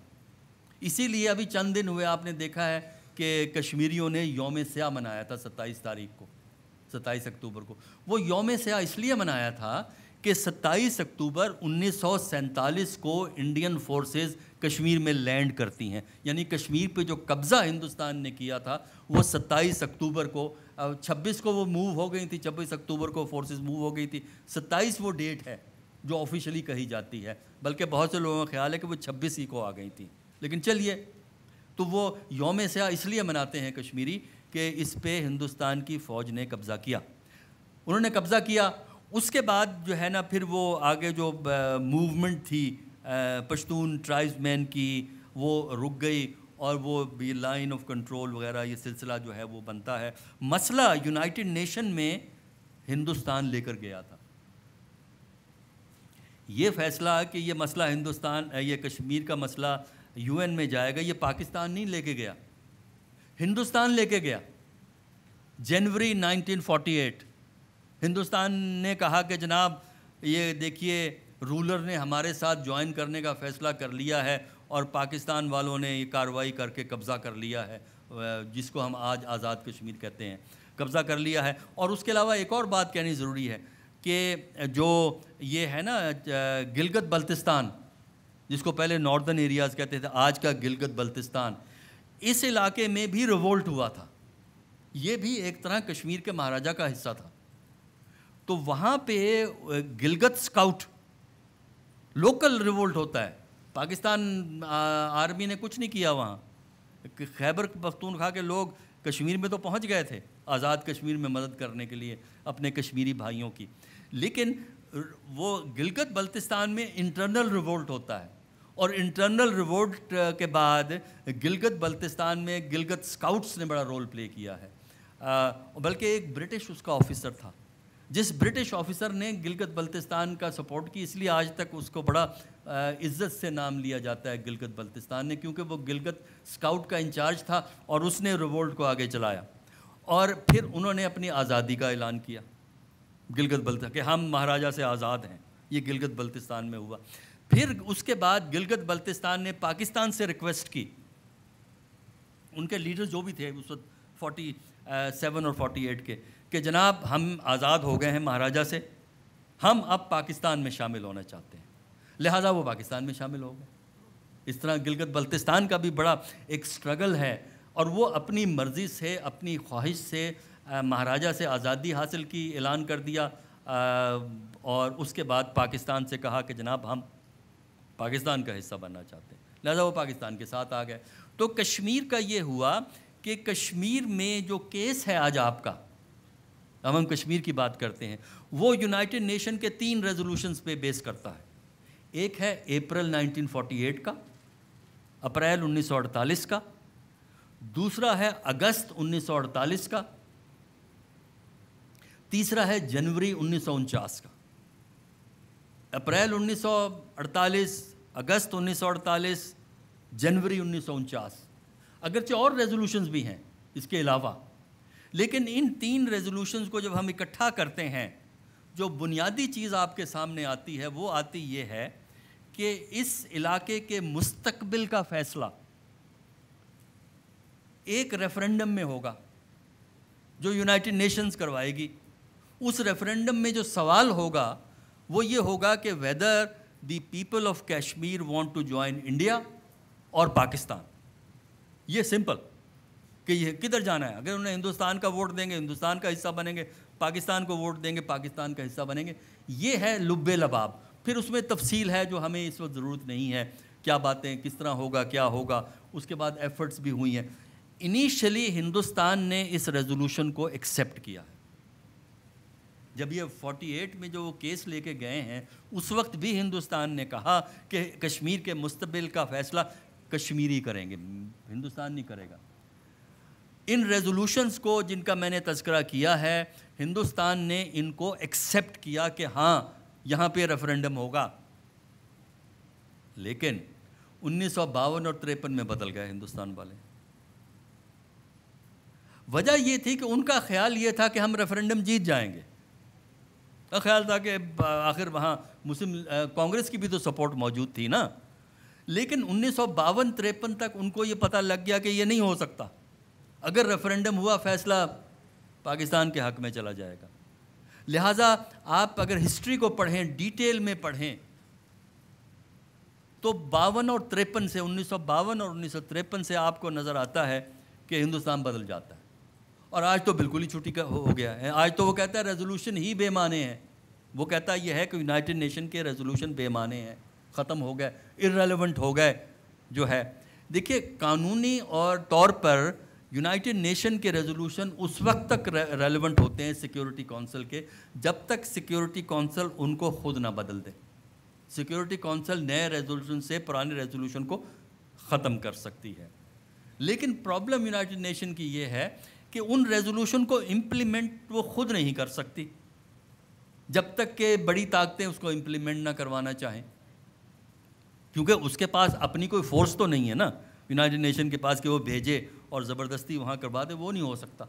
इसीलिए अभी चंद दिन हुए आपने देखा है कि कश्मीरियों ने योम स्याह मनाया था 27 तारीख को 27 अक्टूबर को वो योम स्याह इसलिए मनाया था कि 27 अक्टूबर उन्नीस को इंडियन फोर्सेज कश्मीर में लैंड करती हैं यानी कश्मीर पे जो कब्ज़ा हिंदुस्तान ने किया था वो 27 अक्टूबर को 26 को वो मूव हो गई थी 26 अक्टूबर को फोर्सेस मूव हो गई थी 27 वो डेट है जो ऑफिशियली कही जाती है बल्कि बहुत से लोगों का ख्याल है कि वो छब्बीस ही को आ गई थी लेकिन चलिए तो वो योम सयाह इसलिए मनाते हैं कश्मीरी कि इस पर हिंदुस्तान की फ़ौज ने कब्ज़ा किया उन्होंने कब्ज़ा किया उसके बाद जो है ना फिर वो आगे जो मूवमेंट थी पश्तून मैन की वो रुक गई और वो भी लाइन ऑफ कंट्रोल वगैरह ये सिलसिला जो है वो बनता है मसला यूनाइटेड नेशन में हिंदुस्तान लेकर गया था ये फैसला कि ये मसला हिंदुस्तान ये कश्मीर का मसला यूएन में जाएगा ये पाकिस्तान नहीं लेके गया हिंदुस्तान लेके गया जनवरी 1948 हिंदुस्तान ने कहा कि जनाब ये देखिए रूलर ने हमारे साथ ज्वाइन करने का फ़ैसला कर लिया है और पाकिस्तान वालों ने ये कार्रवाई करके कब्ज़ा कर लिया है जिसको हम आज आज़ाद कश्मीर कहते हैं कब्ज़ा कर लिया है और उसके अलावा एक और बात कहनी ज़रूरी है कि जो ये है ना गिलगत बल्तिस्तान जिसको पहले नॉर्दर्न एरियाज़ कहते थे आज का गिलगत बल्तिस्तान इस इलाके में भी रिवोल्ट हुआ था ये भी एक तरह कश्मीर के महाराजा का हिस्सा था तो वहाँ पे गिलगत स्काउट लोकल रिवोल्ट होता है पाकिस्तान आर्मी ने कुछ नहीं किया वहाँ खैबर पख्तूनख्वा के लोग कश्मीर में तो पहुँच गए थे आज़ाद कश्मीर में मदद करने के लिए अपने कश्मीरी भाइयों की लेकिन वो गिलगत बल्तिस्तान में इंटरनल रिवोल्ट होता है और इंटरनल रिवोल्ट के बाद गिलगत बल्तिस्तान में गिलगत स्काउट्स ने बड़ा रोल प्ले किया है बल्कि एक ब्रिटिश उसका ऑफिसर था जिस ब्रिटिश ऑफिसर ने गिलगत बल्तिस्तान का सपोर्ट की इसलिए आज तक उसको बड़ा इज़्ज़त से नाम लिया जाता है गिलगत बल्तिस्तान ने क्योंकि वो गिलगत स्काउट का इंचार्ज था और उसने रिवोल्ट को आगे चलाया और फिर उन्होंने अपनी आज़ादी का ऐलान किया गिलगत बल्तिस्तान कि हम महाराजा से आज़ाद हैं ये गिलगत बल्तिस्तान में हुआ फिर उसके बाद गिलगत बल्तिस्तान ने पाकिस्तान से रिक्वेस्ट की उनके लीडर जो भी थे उस वक्त फोर्टी सेवन और फोर्टी एट के कि जनाब हम आज़ाद हो गए हैं महाराजा से हम अब पाकिस्तान में शामिल होना चाहते हैं लिहाजा वो पाकिस्तान में शामिल हो गए इस तरह गिलगत बल्तिस्तान का भी बड़ा एक स्ट्रगल है और वो अपनी मर्ज़ी से अपनी ख्वाहिश से महाराजा से आज़ादी हासिल की ऐलान कर दिया आ, और उसके बाद पाकिस्तान से कहा कि जनाब हम पाकिस्तान का हिस्सा बनना चाहते हैं लिहाजा वो पाकिस्तान के साथ आ गए तो कश्मीर का ये हुआ कि कश्मीर में जो केस है आज आपका अब हम कश्मीर की बात करते हैं वो यूनाइटेड नेशन के तीन रेजोल्यूशंस पे बेस करता है एक है अप्रैल 1948 का अप्रैल 1948 का दूसरा है अगस्त 1948 का तीसरा है जनवरी उन्नीस का अप्रैल 1948 अगस्त 1948 जनवरी उन्नीस अगरचे और रेजोल्यूशंस भी हैं इसके अलावा लेकिन इन तीन रेजोल्यूशन को जब हम इकट्ठा करते हैं जो बुनियादी चीज़ आपके सामने आती है वो आती ये है कि इस इलाके के मुस्तकबिल का फैसला एक रेफरेंडम में होगा जो यूनाइटेड नेशंस करवाएगी उस रेफरेंडम में जो सवाल होगा वो ये होगा कि whether the people of Kashmir want to join India और पाकिस्तान ये सिंपल कि ये किधर जाना है अगर उन्हें हिंदुस्तान का वोट देंगे हिंदुस्तान का हिस्सा बनेंगे पाकिस्तान को वोट देंगे पाकिस्तान का हिस्सा बनेंगे ये है लुब्बे लबाब फिर उसमें तफसील है जो हमें इस वक्त ज़रूरत नहीं है क्या बातें किस तरह होगा क्या होगा उसके बाद एफर्ट्स भी हुई हैं इनिशियली हिंदुस्तान ने इस रेजोल्यूशन को एक्सेप्ट किया जब ये 48 में जो वो केस लेके गए हैं उस वक्त भी हिंदुस्तान ने कहा कि कश्मीर के मुस्तबिल का फ़ैसला कश्मीरी करेंगे हिंदुस्तान नहीं करेगा इन रेजोल्यूशंस को जिनका मैंने तस्करा किया है हिंदुस्तान ने इनको एक्सेप्ट किया कि हाँ यहाँ पे रेफरेंडम होगा लेकिन उन्नीस और तिरपन में बदल गए हिंदुस्तान वाले वजह यह थी कि उनका ख्याल ये था कि हम रेफरेंडम जीत जाएंगे का ख्याल था कि आखिर वहाँ मुस्लिम कांग्रेस की भी तो सपोर्ट मौजूद थी ना लेकिन उन्नीस सौ तिरपन तक उनको ये पता लग गया कि ये नहीं हो सकता अगर रेफरेंडम हुआ फैसला पाकिस्तान के हक में चला जाएगा लिहाजा आप अगर हिस्ट्री को पढ़ें डिटेल में पढ़ें तो बावन और तिरपन से उन्नीस और उन्नीस से आपको नज़र आता है कि हिंदुस्तान बदल जाता है और आज तो बिल्कुल ही छुट्टी हो गया है आज तो वो कहता है रेजोल्यूशन ही बेमाने हैं वो कहता ये है कि यूनाइटेड नेशन के रेजोल्यूशन बेमाने हैं ख़त्म हो गए इरेलीवेंट हो गए जो है देखिए कानूनी और तौर पर यूनाइटेड नेशन के रेजोल्यूशन उस वक्त तक रेलिवेंट होते हैं सिक्योरिटी काउंसिल के जब तक सिक्योरिटी काउंसिल उनको खुद ना बदल दे सिक्योरिटी काउंसिल नए रेजोल्यूशन से पुराने रेजोल्यूशन को ख़त्म कर सकती है लेकिन प्रॉब्लम यूनाइटेड नेशन की ये है कि उन रेजोल्यूशन को इम्प्लीमेंट वो खुद नहीं कर सकती जब तक के बड़ी ताकतें उसको इम्प्लीमेंट ना करवाना चाहें क्योंकि उसके पास अपनी कोई फोर्स तो नहीं है ना यूनाइटेड नेशन के पास कि वो भेजे और ज़बरदस्ती वहाँ करवा दे वो नहीं हो सकता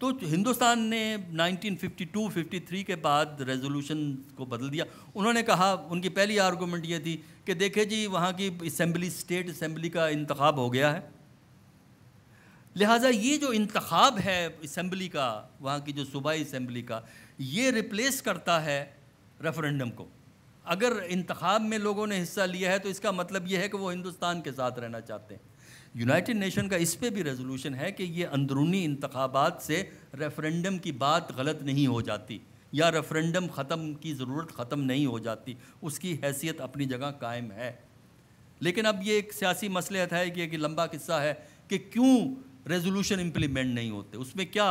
तो हिंदुस्तान ने 1952-53 के बाद रेजोल्यूशन को बदल दिया उन्होंने कहा उनकी पहली आर्गूमेंट ये थी कि देखे जी वहाँ की इसम्बली स्टेट इसम्बली का इंतखब हो गया है लिहाजा ये जो इंतखब है इसम्बली का वहाँ की जो सूबाई इसम्बली का ये रिप्लेस करता है रेफरेंडम को अगर इंतखब में लोगों ने हिस्सा लिया है तो इसका मतलब ये है कि वो हिंदुस्तान के साथ रहना चाहते हैं यूनाइटेड नेशन का इस पर भी रेजोल्यूशन है कि ये अंदरूनी इंतबात से रेफरेंडम की बात गलत नहीं हो जाती या रेफरेंडम ख़त्म की ज़रूरत ख़त्म नहीं हो जाती उसकी हैसियत अपनी जगह कायम है लेकिन अब ये एक सियासी मसलियत है कि एक लंबा किस्सा है कि क्यों रेजोल्यूशन इम्प्लीमेंट नहीं होते उसमें क्या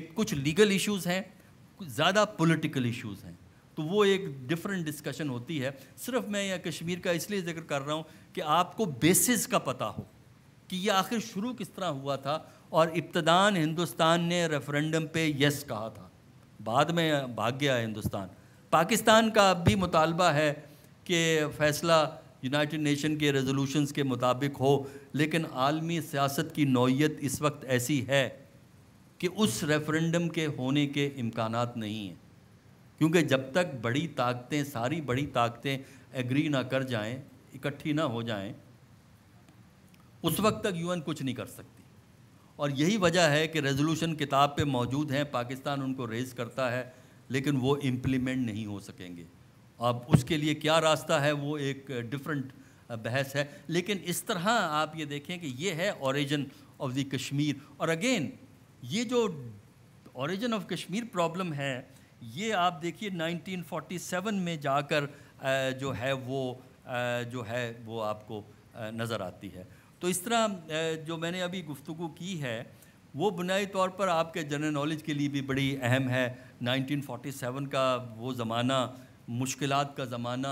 एक कुछ लीगल इश्यूज़ हैं ज़्यादा पॉलिटिकल इश्यूज़ हैं तो वो एक डिफरेंट डिस्कशन होती है सिर्फ मैं यह कश्मीर का इसलिए जिक्र कर रहा हूँ कि आपको बेसिस का पता हो कि ये आखिर शुरू किस तरह हुआ था और इब्तदान हिंदुस्तान ने रेफरेंडम पे यस कहा था बाद में भाग गया हिंदुस्तान पाकिस्तान का अब भी मुतालबा है कि फ़ैसला यूनाइटेड नेशन के रेज़ोलूशन के मुताबिक हो लेकिन आलमी सियासत की नौीयत इस वक्त ऐसी है कि उस रेफरेंडम के होने के इम्कान नहीं हैं क्योंकि जब तक बड़ी ताकतें सारी बड़ी ताकतें एग्री ना कर जाएं इकट्ठी ना हो जाएं उस वक्त तक यूएन कुछ नहीं कर सकती और यही वजह है कि रेजोल्यूशन किताब पे मौजूद हैं पाकिस्तान उनको रेज करता है लेकिन वो इम्प्लीमेंट नहीं हो सकेंगे अब उसके लिए क्या रास्ता है वो एक डिफरेंट बहस है लेकिन इस तरह आप ये देखें कि ये है ओरिजिन ऑफ द कश्मीर और अगेन ये जो ओरिजिन ऑफ कश्मीर प्रॉब्लम है ये आप देखिए 1947 में जाकर जो है वो जो है वो आपको नज़र आती है तो इस तरह जो मैंने अभी गुफ्तु की है वो बुनियादी तौर पर आपके जनरल नॉलेज के लिए भी बड़ी अहम है 1947 का वो ज़माना मुश्किल का ज़माना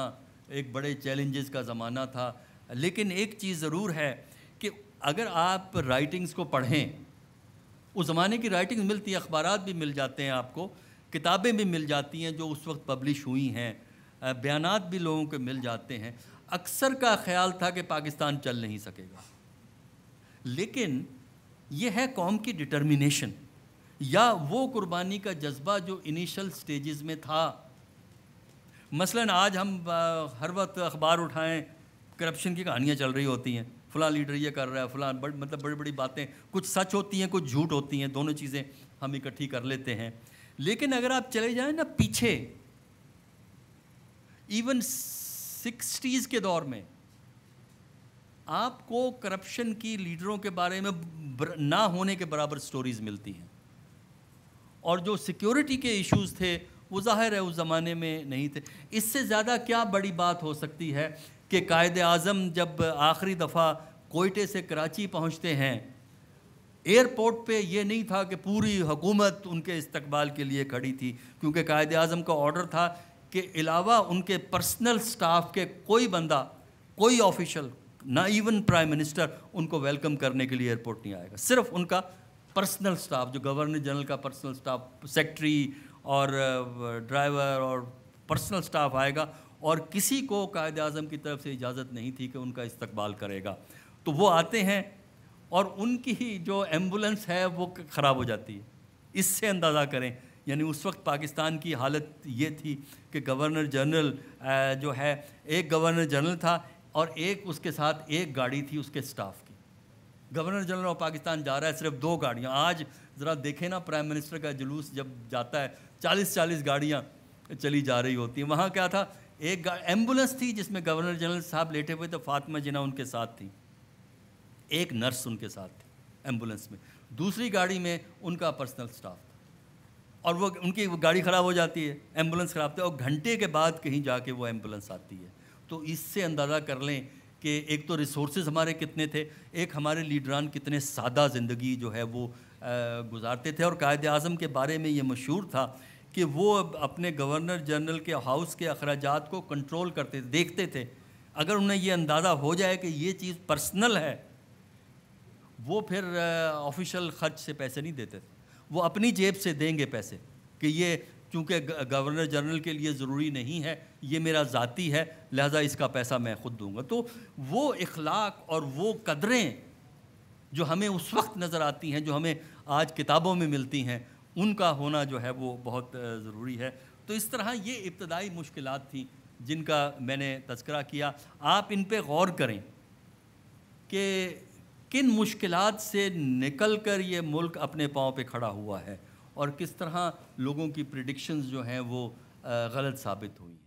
एक बड़े चैलेंजेस का ज़माना था लेकिन एक चीज़ ज़रूर है कि अगर आप राइटिंग्स को पढ़ें उस ज़माने की राइटिंग्स मिलती है अखबार भी मिल जाते हैं आपको किताबें भी मिल जाती हैं जो उस वक्त पब्लिश हुई हैं बयान भी लोगों के मिल जाते हैं अक्सर का ख्याल था कि पाकिस्तान चल नहीं सकेगा लेकिन यह है कौम की डिटर्मिनेशन या वो कुर्बानी का जज्बा जो इनिशियल स्टेजेस में था मसलन आज हम हर वक्त अखबार उठाएं करप्शन की कहानियाँ चल रही होती हैं फ़लाँ लीडर ये कर रहा है फलां बड़ मतलब बड़ी बड़ी बातें कुछ सच होती हैं कुछ झूठ होती हैं दोनों चीज़ें हम इकट्ठी कर लेते हैं लेकिन अगर आप चले जाएं ना पीछे इवन सिक्सटीज़ के दौर में आपको करप्शन की लीडरों के बारे में ना होने के बराबर स्टोरीज़ मिलती हैं और जो सिक्योरिटी के इश्यूज थे वो जाहिर है उस ज़माने में नहीं थे इससे ज़्यादा क्या बड़ी बात हो सकती है कि कायद अज़म जब आखिरी दफ़ा कोयटे से कराची पहुँचते हैं एयरपोर्ट पे ये नहीं था कि पूरी हुकूमत उनके इस्तकबाल के लिए खड़ी थी क्योंकि कायद अज़म का ऑर्डर था कि अलावा उनके पर्सनल स्टाफ के कोई बंदा कोई ऑफिशल ना इवन प्राइम मिनिस्टर उनको वेलकम करने के लिए एयरपोर्ट नहीं आएगा सिर्फ उनका पर्सनल स्टाफ जो गवर्नर जनरल का पर्सनल स्टाफ सेक्रेटरी और ड्राइवर और पर्सनल स्टाफ आएगा और किसी को कायद अजम की तरफ से इजाज़त नहीं थी कि उनका इस्तकबाल करेगा तो वो आते हैं और उनकी ही जो एम्बुलेंस है वो ख़राब हो जाती है इससे अंदाज़ा करें यानी उस वक्त पाकिस्तान की हालत ये थी कि गवर्नर जनरल जो है एक गवर्नर जनरल था और एक उसके साथ एक गाड़ी थी उसके स्टाफ की गवर्नर जनरल ऑफ पाकिस्तान जा रहा है सिर्फ दो गाड़ियाँ आज ज़रा देखें ना प्राइम मिनिस्टर का जुलूस जब जाता है चालीस चालीस गाड़ियाँ चली जा रही होती हैं वहाँ क्या था एक एम्बुलेंस थी जिसमें गवर्नर जनरल साहब लेटे हुए थे फातिमा जिना उनके साथ थी एक नर्स उनके साथ थी एम्बुलेंस में दूसरी गाड़ी में उनका पर्सनल स्टाफ था और वो उनकी गाड़ी ख़राब हो जाती है एम्बुलेंस ख़राब थी और घंटे के बाद कहीं जाके वो एम्बुलेंस आती है तो इससे अंदाज़ा कर लें कि एक तो रिसोर्सेज हमारे कितने थे एक हमारे लीडरान कितने सादा ज़िंदगी जो है वो गुजारते थे और कायद अज़म के बारे में ये मशहूर था कि वो अपने गवर्नर जनरल के हाउस के अखराज को कंट्रोल करते देखते थे अगर उन्हें ये अंदाज़ा हो जाए कि ये चीज़ पर्सनल है वो फिर ऑफिशियल खर्च से पैसे नहीं देते वो अपनी जेब से देंगे पैसे कि ये चूँकि गवर्नर जनरल के लिए ज़रूरी नहीं है ये मेरा ज़ाती है लिहाजा इसका पैसा मैं खुद दूँगा तो वो इखलाक और वो कदरें जो हमें उस वक्त नज़र आती हैं जो हमें आज किताबों में मिलती हैं उनका होना जो है वो बहुत ज़रूरी है तो इस तरह ये इब्तदाई मुश्किल थी जिनका मैंने तस्करा किया आप इन पर गौर करें कि किन मुश्किल से निकल कर ये मुल्क अपने पाँव पे खड़ा हुआ है और किस तरह लोगों की प्रिडिक्शंस जो हैं वो गलत साबित हुई